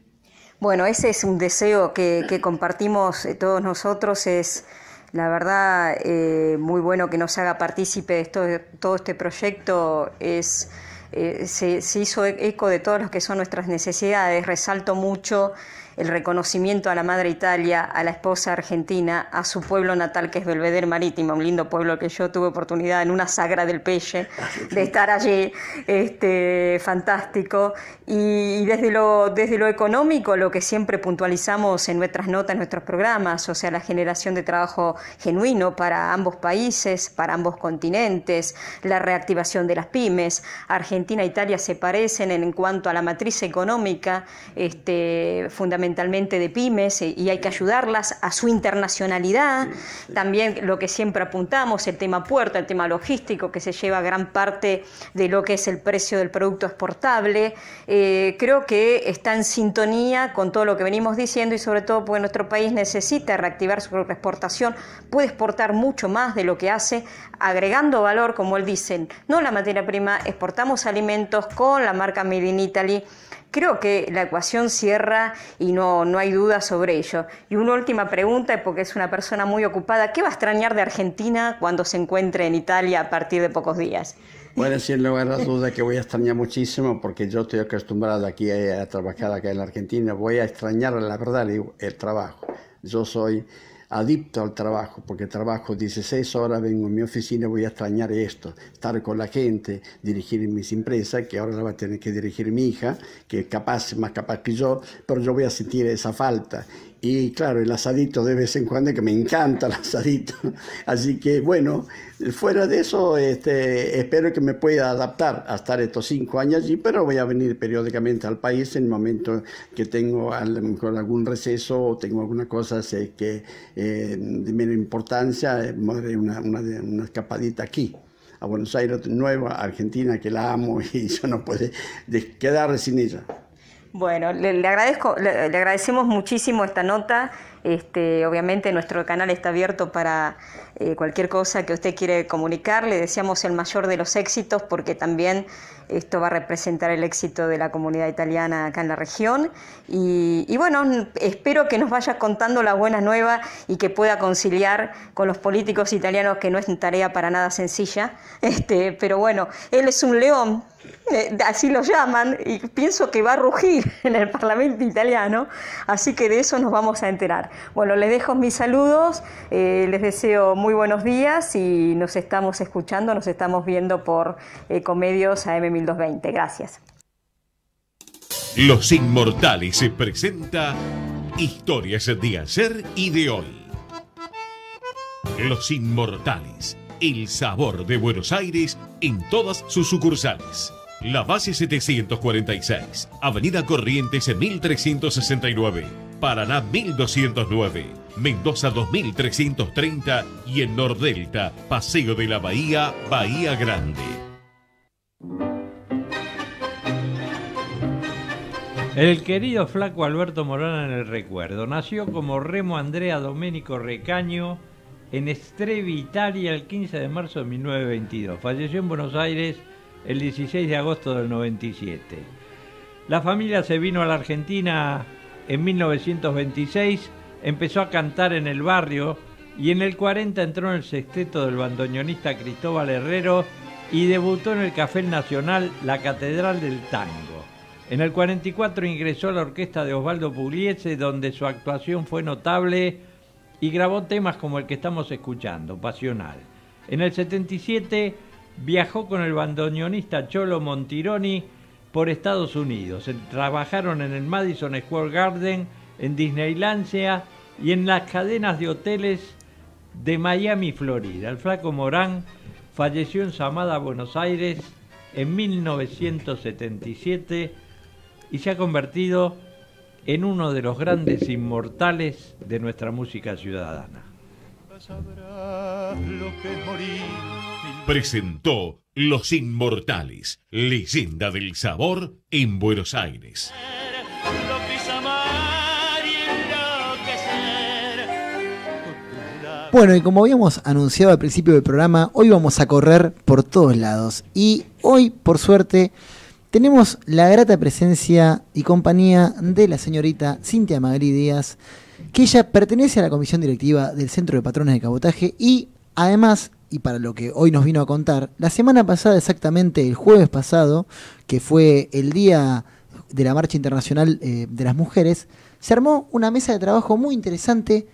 Bueno, ese es un deseo que, compartimos eh, todos nosotros, es la verdad eh, muy bueno que nos haga partícipe de todo este proyecto, es, eh, se, hizo eco de todas las que son nuestras necesidades, resalto mucho el reconocimiento a la madre Italia, a la esposa argentina, a su pueblo natal que es Belvedere Marítima, un lindo pueblo que yo tuve oportunidad en una sagra del Pelle de estar allí, este, fantástico. Y, desde, lo, desde lo económico, lo que siempre puntualizamos en nuestras notas, en nuestros programas, o sea, la generación de trabajo genuino para ambos países, para ambos continentes, la reactivación de las pymes. Argentina e Italia se parecen en, cuanto a la matriz económica, este, fundamentalmente fundamentalmente de pymes eh, y hay que ayudarlas a su internacionalidad. También lo que siempre apuntamos, el tema puerta, el tema logístico, que se lleva gran parte de lo que es el precio del producto exportable. Eh, creo que está en sintonía con todo lo que venimos diciendo y sobre todo porque nuestro país necesita reactivar su exportación, puede exportar mucho más de lo que hace, agregando valor, como él dice, no la materia prima, exportamos alimentos con la marca Made in Italy Creo que la ecuación cierra y no, no hay duda sobre ello. Y una última pregunta, porque es una persona muy ocupada, ¿qué va a extrañar de Argentina cuando se encuentre en Italia a partir de pocos días? Bueno, sin lugar a dudas que voy a extrañar muchísimo porque yo estoy acostumbrado aquí a, trabajar acá en la Argentina. Voy a extrañar, la verdad, el, el trabajo. Yo soy adicto al trabajo, porque trabajo 16 horas, vengo a mi oficina, voy a extrañar esto, estar con la gente, dirigir mis empresas, que ahora la va a tener que dirigir mi hija, que es capaz, más capaz que yo, pero yo voy a sentir esa falta. Y claro, el asadito de vez en cuando, que me encanta el asadito. Así que bueno, fuera de eso, este, espero que me pueda adaptar a estar estos cinco años allí, pero voy a venir periódicamente al país en el momento que tengo a mejor algún receso o tengo alguna cosa sé que eh, de menor importancia, una, escapadita aquí, a Buenos Aires nueva Argentina, que la amo y yo no puedo quedar sin ella. Bueno, le, agradezco, le, agradecemos muchísimo esta nota. Este, obviamente nuestro canal está abierto para eh, cualquier cosa que usted quiere comunicar. Le deseamos el mayor de los éxitos porque también esto va a representar el éxito de la comunidad italiana acá en la región. Y, bueno, espero que nos vaya contando la buena nueva y que pueda conciliar con los políticos italianos, que no es tarea para nada sencilla. Este, pero bueno, él es un león, eh, así lo llaman, y pienso que va a rugir en el Parlamento italiano, así que de eso nos vamos a enterar. Bueno, les dejo mis saludos, eh, les deseo muy buenos días y nos estamos escuchando, nos estamos viendo por eh, Comedios AM1220. Gracias. Los Inmortales se presenta Historias de ayer y de hoy. Los Inmortales, el sabor de Buenos Aires en todas sus sucursales. La base 746, Avenida Corrientes 1369, Paraná 1209, Mendoza 2330 y en Nordelta, Paseo de la Bahía, Bahía Grande. El querido flaco Alberto Morona en el recuerdo nació como Remo Andrea Domenico Recaño en Estrevi, Italia, el 15 de marzo de 1922. Falleció en Buenos Aires el 16 de agosto del 97. La familia se vino a la Argentina en 1926, empezó a cantar en el barrio y en el 40 entró en el sexteto del bandoneonista Cristóbal Herrero y debutó en el Café Nacional La Catedral del Tango. En el 44 ingresó a la orquesta de Osvaldo Pugliese, donde su actuación fue notable y grabó temas como el que estamos escuchando, Pasional. En el 77 viajó con el bandoneonista Cholo Montironi por Estados Unidos. Trabajaron en el Madison Square Garden, en Disneylandia y en las cadenas de hoteles de Miami, Florida. El flaco Morán falleció en Samada, Buenos Aires, en 1977 y se ha convertido en uno de los grandes inmortales de nuestra música ciudadana presentó Los Inmortales, leyenda del sabor en Buenos Aires. Bueno, y como habíamos anunciado al principio del programa, hoy vamos a correr por todos lados. Y hoy, por suerte, tenemos la grata presencia y compañía de la señorita Cintia Magri Díaz, que ella pertenece a la comisión directiva del Centro de Patrones de Cabotaje y además y para lo que hoy nos vino a contar, la semana pasada, exactamente el jueves pasado, que fue el día de la Marcha Internacional eh, de las Mujeres, se armó una mesa de trabajo muy interesante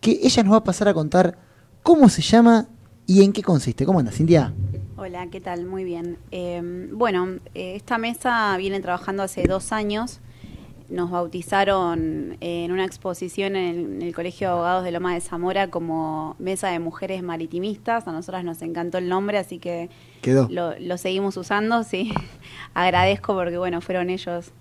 que ella nos va a pasar a contar cómo se llama y en qué consiste. ¿Cómo andas, Cintia? Hola, ¿qué tal? Muy bien. Em, bueno, eh, esta mesa viene trabajando hace dos años nos bautizaron en una exposición en el Colegio de Abogados de Loma de Zamora como Mesa de Mujeres Maritimistas. A nosotras nos encantó el nombre, así que Lo, seguimos usando, sí. Agradezco porque, bueno, fueron ellos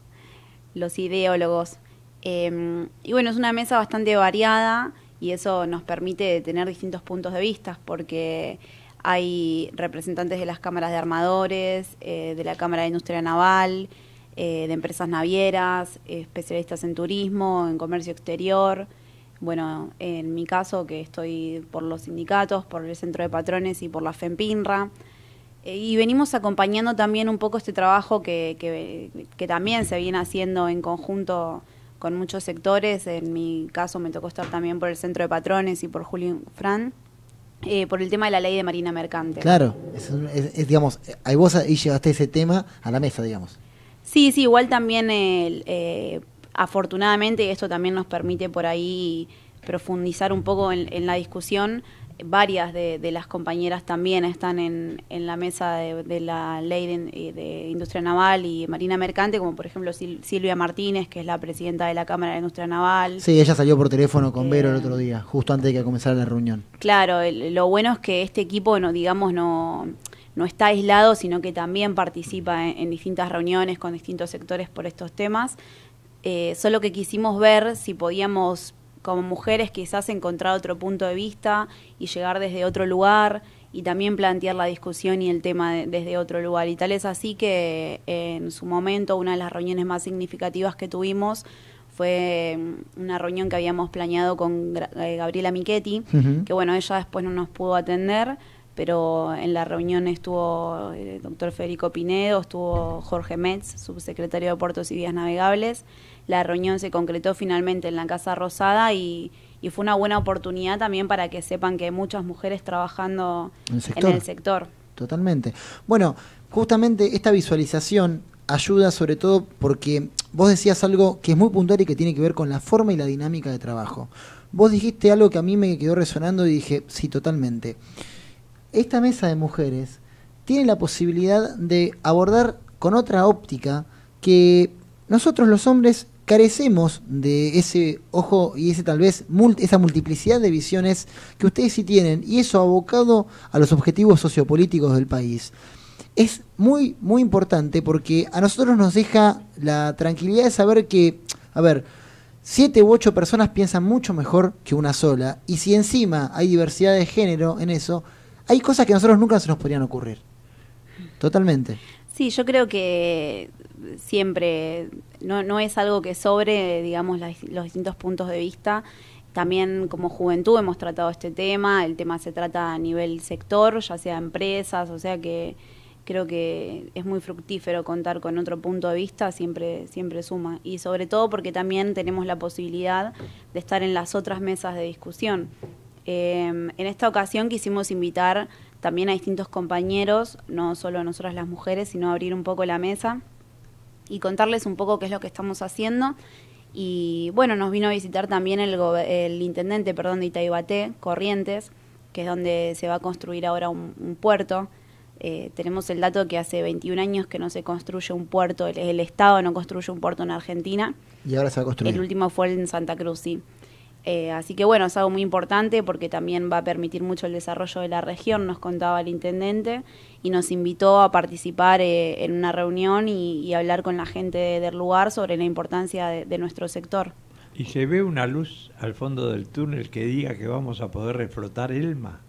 los ideólogos. Em, y bueno, es una mesa bastante variada y eso nos permite tener distintos puntos de vista porque hay representantes de las cámaras de armadores, eh, de la Cámara de Industria Naval, eh, de empresas navieras, especialistas en turismo, en comercio exterior. Bueno, en mi caso, que estoy por los sindicatos, por el Centro de Patrones y por la FEMPINRA. Eh, y venimos acompañando también un poco este trabajo que, que, también se viene haciendo en conjunto con muchos sectores. En mi caso me tocó estar también por el Centro de Patrones y por Julio Fran. Eh, por el tema de la ley de Marina Mercante. Claro, es, digamos, ahí vos ahí llevaste ese tema a la mesa, digamos. Sí, sí, igual también eh, afortunadamente esto también nos permite por ahí profundizar un poco en, la discusión. Varias de, las compañeras también están en, la mesa de, la ley de, industria naval y marina mercante, como por ejemplo Silvia Martínez, que es la presidenta de la Cámara de Industria Naval. Sí, ella salió por teléfono con eh, Vero el otro día, justo antes de que comenzara la reunión. Claro, lo bueno es que este equipo, no, digamos, no no está aislado, sino que también participa en, distintas reuniones con distintos sectores por estos temas. Eh, solo que quisimos ver si podíamos, como mujeres, quizás encontrar otro punto de vista y llegar desde otro lugar y también plantear la discusión y el tema desde otro lugar. Y tal es así que en su momento una de las reuniones más significativas que tuvimos fue mm, una reunión que habíamos planeado con eh, Gabriela Michetti, que bueno, ella después no nos pudo atender, pero en la reunión estuvo el eh, doctor Federico Pinedo, estuvo Jorge Metz, subsecretario de Puertos y Vías Navegables. La reunión se concretó finalmente en la Casa Rosada y, fue una buena oportunidad también para que sepan que hay muchas mujeres trabajando en el sector. Totalmente. Bueno, justamente esta visualización ayuda sobre todo porque vos decías algo que es muy puntual y que tiene que ver con la forma y la dinámica de trabajo. Vos dijiste algo que a mí me quedó resonando y dije, sí, totalmente esta mesa de mujeres tiene la posibilidad de abordar con otra óptica que nosotros los hombres carecemos de ese ojo y ese tal vez esa multiplicidad de visiones que ustedes sí tienen y eso abocado a los objetivos sociopolíticos del país. Es muy muy importante porque a nosotros nos deja la tranquilidad de saber que, a ver, siete u ocho personas piensan mucho mejor que una sola y si encima hay diversidad de género en eso, hay cosas que a nosotros nunca se nos podrían ocurrir. Totalmente. Sí, yo creo que siempre no, no es algo que sobre, digamos, los distintos puntos de vista. También como juventud hemos tratado este tema, el tema se trata a nivel sector, ya sea empresas, o sea que creo que es muy fructífero contar con otro punto de vista, siempre, siempre suma. Y sobre todo porque también tenemos la posibilidad de estar en las otras mesas de discusión. Em, en esta ocasión quisimos invitar también a distintos compañeros, no solo a nosotras las mujeres, sino abrir un poco la mesa y contarles un poco qué es lo que estamos haciendo. Y bueno, nos vino a visitar también el, intendente perdón, de Itaibaté, Corrientes, que es donde se va a construir ahora un, puerto. Eh, tenemos el dato que hace 21 años que no se construye un puerto, el, el Estado no construye un puerto en Argentina. Y ahora se va a construir. El último fue en Santa Cruz, sí. Eh, así que bueno, es algo muy importante porque también va a permitir mucho el desarrollo de la región, nos contaba el intendente, y nos invitó a participar eh, en una reunión y, hablar con la gente del lugar sobre la importancia de, nuestro sector. ¿Y se ve una luz al fondo del túnel que diga que vamos a poder reflotar Elma?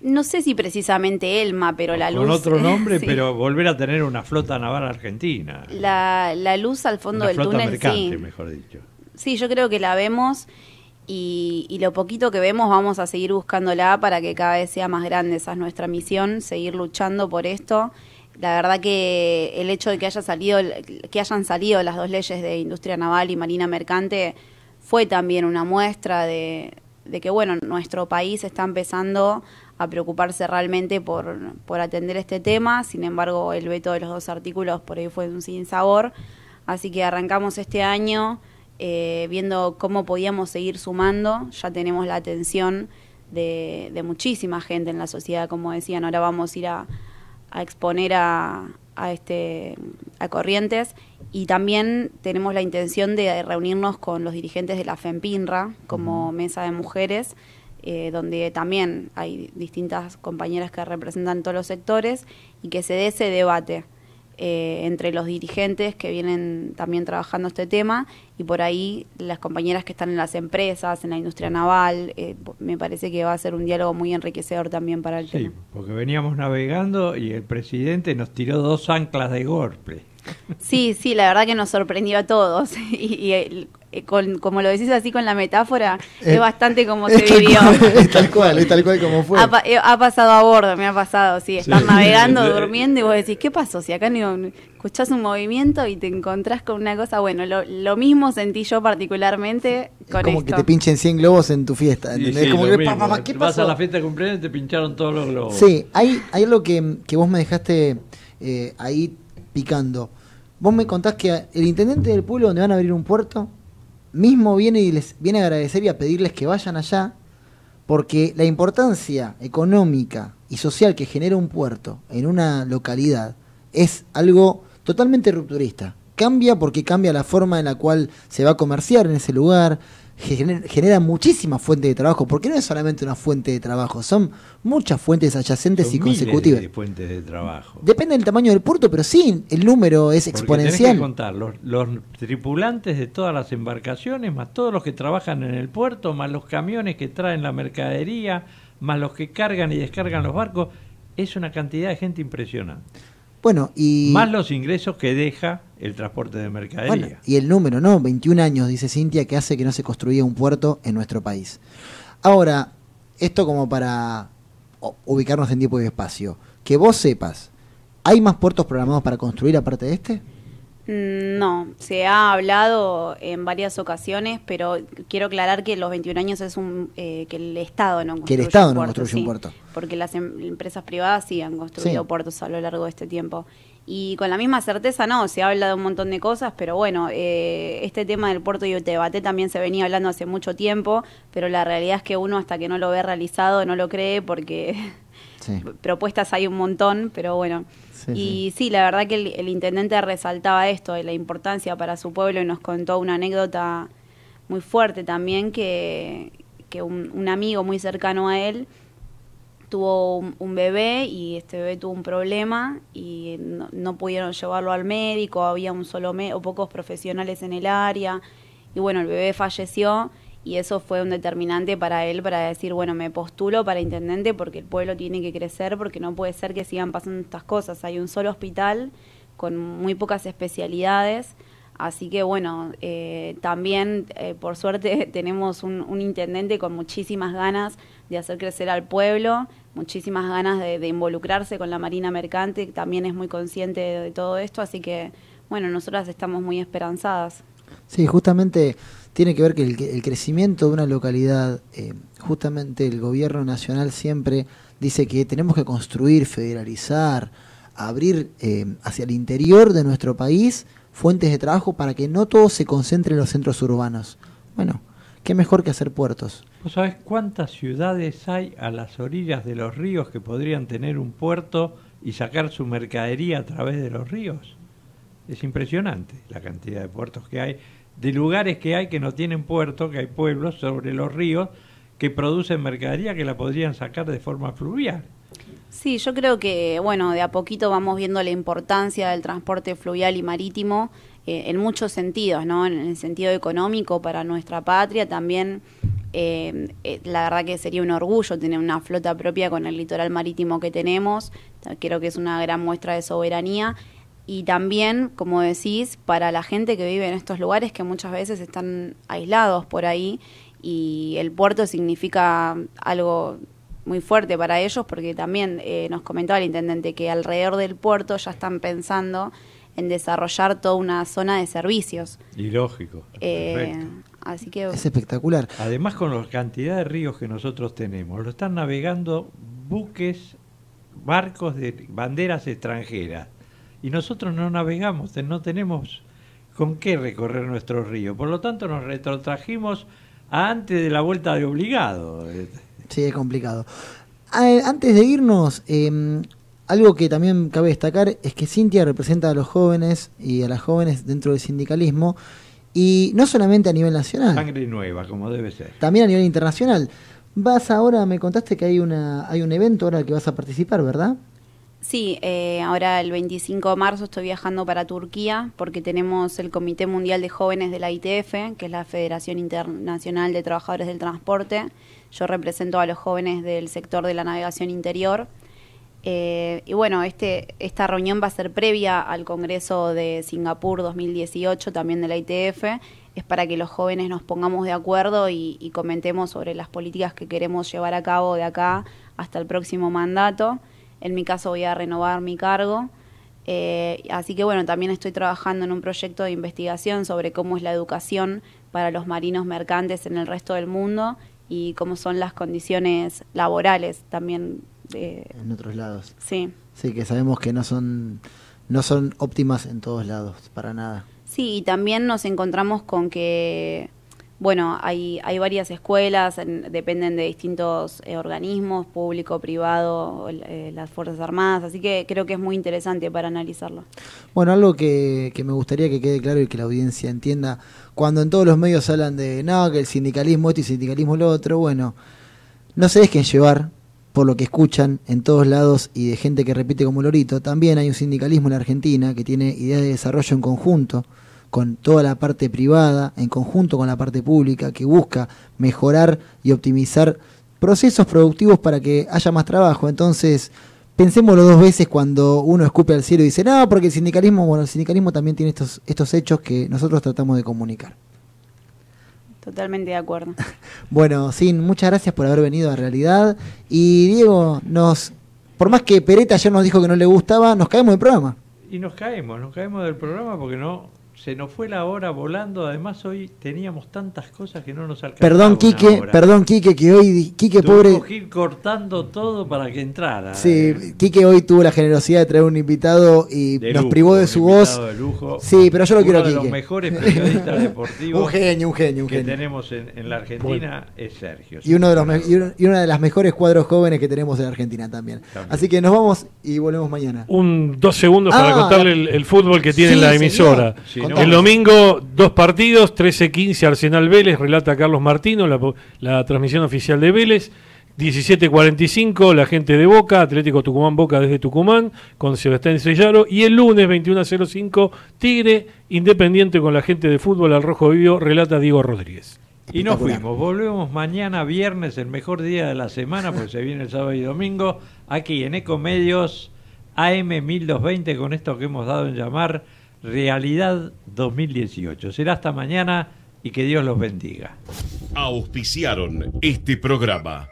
No sé si precisamente Elma, pero la luz. Con otro nombre, pero volver a tener una flota naval argentina. La, luz al fondo del túnel. Mercante, mejor dicho. Sí, yo creo que la vemos y, lo poquito que vemos vamos a seguir buscándola para que cada vez sea más grande. Esa es nuestra misión, seguir luchando por esto. La verdad que el hecho de que, haya salido, que hayan salido las dos leyes de industria naval y marina mercante fue también una muestra de, que bueno, nuestro país está empezando a preocuparse realmente por, por, atender este tema. Sin embargo, el veto de los dos artículos por ahí fue un sinsabor. Así que arrancamos este año eh, viendo cómo podíamos seguir sumando, ya tenemos la atención de, muchísima gente en la sociedad, como decían, ahora vamos a ir a, exponer a, este, a Corrientes y también tenemos la intención de reunirnos con los dirigentes de la FEMPINRA como mesa de mujeres. Eh, donde también hay distintas compañeras que representan todos los sectores y que se dé ese debate. Eh, entre los dirigentes que vienen también trabajando este tema y por ahí las compañeras que están en las empresas, en la industria naval, eh, me parece que va a ser un diálogo muy enriquecedor también para el sí, Porque veníamos navegando y el presidente nos tiró dos anclas de golpe. Sí, sí, la verdad que nos sorprendió a todos. Y, eh, como lo decís así con la metáfora, es eh, bastante como se vivió. es tal cual, es tal cual como fue. Ha, eh, pasado a bordo, me ha pasado, sí. Estás navegando, durmiendo y vos decís, ¿qué pasó? Si acá escuchás un movimiento y te encontrás con una cosa, bueno, lo, mismo sentí yo particularmente con como que te pinchen 100 globos en tu fiesta, ¿entendés? como que, pasó? a la fiesta de cumpleaños y te pincharon todos los globos. Sí, hay, hay lo que, vos me dejaste ahí Vos me contás que el intendente del pueblo donde van a abrir un puerto, mismo viene y les viene a agradecer y a pedirles que vayan allá, porque la importancia económica y social que genera un puerto en una localidad es algo totalmente rupturista. Cambia porque cambia la forma en la cual se va a comerciar en ese lugar, genera muchísimas fuentes de trabajo, porque no es solamente una fuente de trabajo, son muchas fuentes adyacentes y consecutivas. De de trabajo. Depende del tamaño del puerto, pero sí, el número es exponencial. Que contar los, tripulantes de todas las embarcaciones, más todos los que trabajan en el puerto, más los camiones que traen la mercadería, más los que cargan y descargan los barcos, es una cantidad de gente impresionante. Bueno, Más los ingresos que deja el transporte de mercadería. y el número, ¿no? 21 años, dice Cintia, que hace que no se construya un puerto en nuestro país. Ahora, esto como para ubicarnos en tiempo y espacio. Que vos sepas, ¿hay más puertos programados para construir aparte de este? Mm, no, se ha hablado en varias ocasiones, pero quiero aclarar que los 21 años es un eh, que el Estado no construye que el Estado no construye un puerto, porque las em, empresas privadas sí han construido puertos a lo largo de este tiempo. Y con la misma certeza no, se ha de un montón de cosas, pero bueno, eh, este tema del puerto de debate también se venía hablando hace mucho tiempo, pero la realidad es que uno hasta que no lo ve realizado no lo cree porque propuestas hay un montón, pero bueno y sí. la verdad que el, intendente resaltaba esto, de la importancia para su pueblo y nos contó una anécdota muy fuerte también que, que un, amigo muy cercano a él tuvo un, bebé y este bebé tuvo un problema y no, pudieron llevarlo al médico, había un solo o pocos profesionales en el área y bueno, el bebé falleció y eso fue un determinante para él para decir, bueno, me postulo para intendente porque el pueblo tiene que crecer, porque no puede ser que sigan pasando estas cosas. Hay un solo hospital con muy pocas especialidades. Así que bueno, eh, también eh, por suerte tenemos un, intendente con muchísimas ganas de hacer crecer al pueblo, muchísimas ganas de, involucrarse con la Marina Mercante, también es muy consciente de, de todo esto, así que bueno, nosotras estamos muy esperanzadas. Sí, justamente tiene que ver que el, crecimiento de una localidad, eh, justamente el gobierno nacional siempre dice que tenemos que construir, federalizar, abrir eh, hacia el interior de nuestro país fuentes de trabajo para que no todo se concentre en los centros urbanos. Bueno, qué mejor que hacer puertos. ¿Vos sabés cuántas ciudades hay a las orillas de los ríos que podrían tener un puerto y sacar su mercadería a través de los ríos? Es impresionante la cantidad de puertos que hay de lugares que hay que no tienen puerto, que hay pueblos sobre los ríos que producen mercadería que la podrían sacar de forma fluvial. Sí, yo creo que, bueno, de a poquito vamos viendo la importancia del transporte fluvial y marítimo eh, en muchos sentidos, ¿no? En el sentido económico para nuestra patria también. Eh, eh, la verdad que sería un orgullo tener una flota propia con el litoral marítimo que tenemos. Creo que es una gran muestra de soberanía y también, como decís, para la gente que vive en estos lugares que muchas veces están aislados por ahí y el puerto significa algo muy fuerte para ellos porque también eh, nos comentaba el intendente que alrededor del puerto ya están pensando en desarrollar toda una zona de servicios. Y lógico. Eh, así que es espectacular. Además con la cantidad de ríos que nosotros tenemos, lo están navegando buques, barcos de banderas extranjeras y nosotros no navegamos, no tenemos con qué recorrer nuestro río. Por lo tanto, nos retrotrajimos antes de la vuelta de obligado. Sí, es complicado. Antes de irnos, em, algo que también cabe destacar es que Cintia representa a los jóvenes y a las jóvenes dentro del sindicalismo y no solamente a nivel nacional. Sangre nueva, como debe ser. También a nivel internacional. Vas ahora, me contaste que hay, una, hay un evento ahora al que vas a participar, ¿verdad? Sí, eh, ahora el 25 de marzo estoy viajando para Turquía porque tenemos el Comité Mundial de Jóvenes de la ITF, que es la Federación Internacional de Trabajadores del Transporte. Yo represento a los jóvenes del sector de la navegación interior. Eh, y bueno, este, esta reunión va a ser previa al Congreso de Singapur 2018, también de la ITF. Es para que los jóvenes nos pongamos de acuerdo y comentemos sobre las políticas que queremos llevar a cabo de acá hasta el próximo mandato. En mi caso voy a renovar mi cargo. Eh, así que bueno, también estoy trabajando en un proyecto de investigación sobre cómo es la educación para los marinos mercantes en el resto del mundo y cómo son las condiciones laborales también. En otros lados. Sí. Sí, que sabemos que no son, no son óptimas en todos lados, para nada. Sí, y también nos encontramos con que bueno, hay, hay varias escuelas, dependen de distintos eh, organismos, público, privado, eh, las Fuerzas Armadas, así que creo que es muy interesante para analizarlo. Bueno, algo que, que, me gustaría que quede claro y que la audiencia entienda, cuando en todos los medios hablan de, no, que el sindicalismo esto y el sindicalismo lo otro, bueno, no se dejen llevar por lo que escuchan en todos lados y de gente que repite como lorito, también hay un sindicalismo en Argentina que tiene ideas de desarrollo en conjunto, con toda la parte privada, en conjunto con la parte pública, que busca mejorar y optimizar procesos productivos para que haya más trabajo. Entonces, pensémoslo dos veces cuando uno escupe al cielo y dice, no, porque el sindicalismo, bueno, el sindicalismo también tiene estos, estos hechos que nosotros tratamos de comunicar. Totalmente de acuerdo. bueno, Sin, muchas gracias por haber venido a Realidad. Y Diego, nos, por más que Pereta ayer nos dijo que no le gustaba, nos caemos del programa. Y nos caemos, nos caemos del programa porque no, se nos fue la hora volando. Además, hoy teníamos tantas cosas que no nos alcanzaron. Perdón, Quique, perdón, Quique, que hoy Quique pobre. Que ir cortando todo para que entrara. Sí, eh. Quique hoy tuvo la generosidad de traer un invitado y nos privó de su voz. De lujo. Sí, pero yo lo quiero Quique. Uno de los mejores periodistas deportivos. un genio, un genio, un genio. Que tenemos en, la Argentina es Sergio. Y uno de los y, una de las mejores cuadros jóvenes que tenemos en Argentina también. Así que nos vamos y volvemos mañana. Un dos segundos para ah. contarle el, fútbol que tiene la emisora. Sí, el domingo, dos partidos, 13-15 Arsenal Vélez, relata Carlos Martino, la, transmisión oficial de Vélez. 17.45, la gente de Boca, Atlético Tucumán Boca desde Tucumán, con Sebastián Sellaro. Y el lunes 21.05, Tigre Independiente con la gente de fútbol al Rojo Vivo, relata Diego Rodríguez. Y nos fuimos, volvemos mañana viernes, el mejor día de la semana, porque se viene el sábado y domingo, aquí en Ecomedios AM 1220, con esto que hemos dado en llamar Realidad 2018. Será hasta mañana y que Dios los bendiga. Auspiciaron este programa.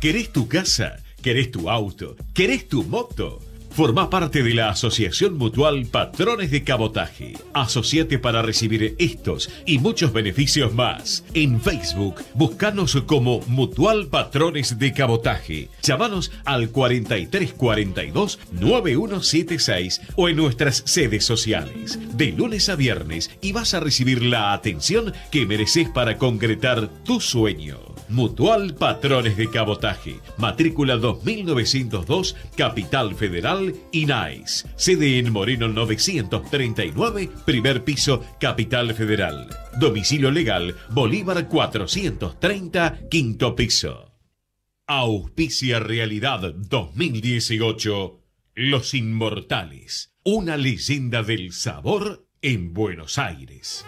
¿Querés tu casa? ¿Querés tu auto? ¿Querés tu moto? Forma parte de la Asociación Mutual Patrones de Cabotaje. Asociate para recibir estos y muchos beneficios más. En Facebook, buscanos como Mutual Patrones de Cabotaje. Llámanos al 4342-9176 o en nuestras sedes sociales. De lunes a viernes y vas a recibir la atención que mereces para concretar tus sueños Mutual Patrones de Cabotaje. Matrícula 2902, Capital Federal, INAIS. Sede en Moreno 939, primer piso, Capital Federal. Domicilio legal, Bolívar 430, quinto piso. Auspicia Realidad 2018. Los Inmortales. Una leyenda del sabor en Buenos Aires.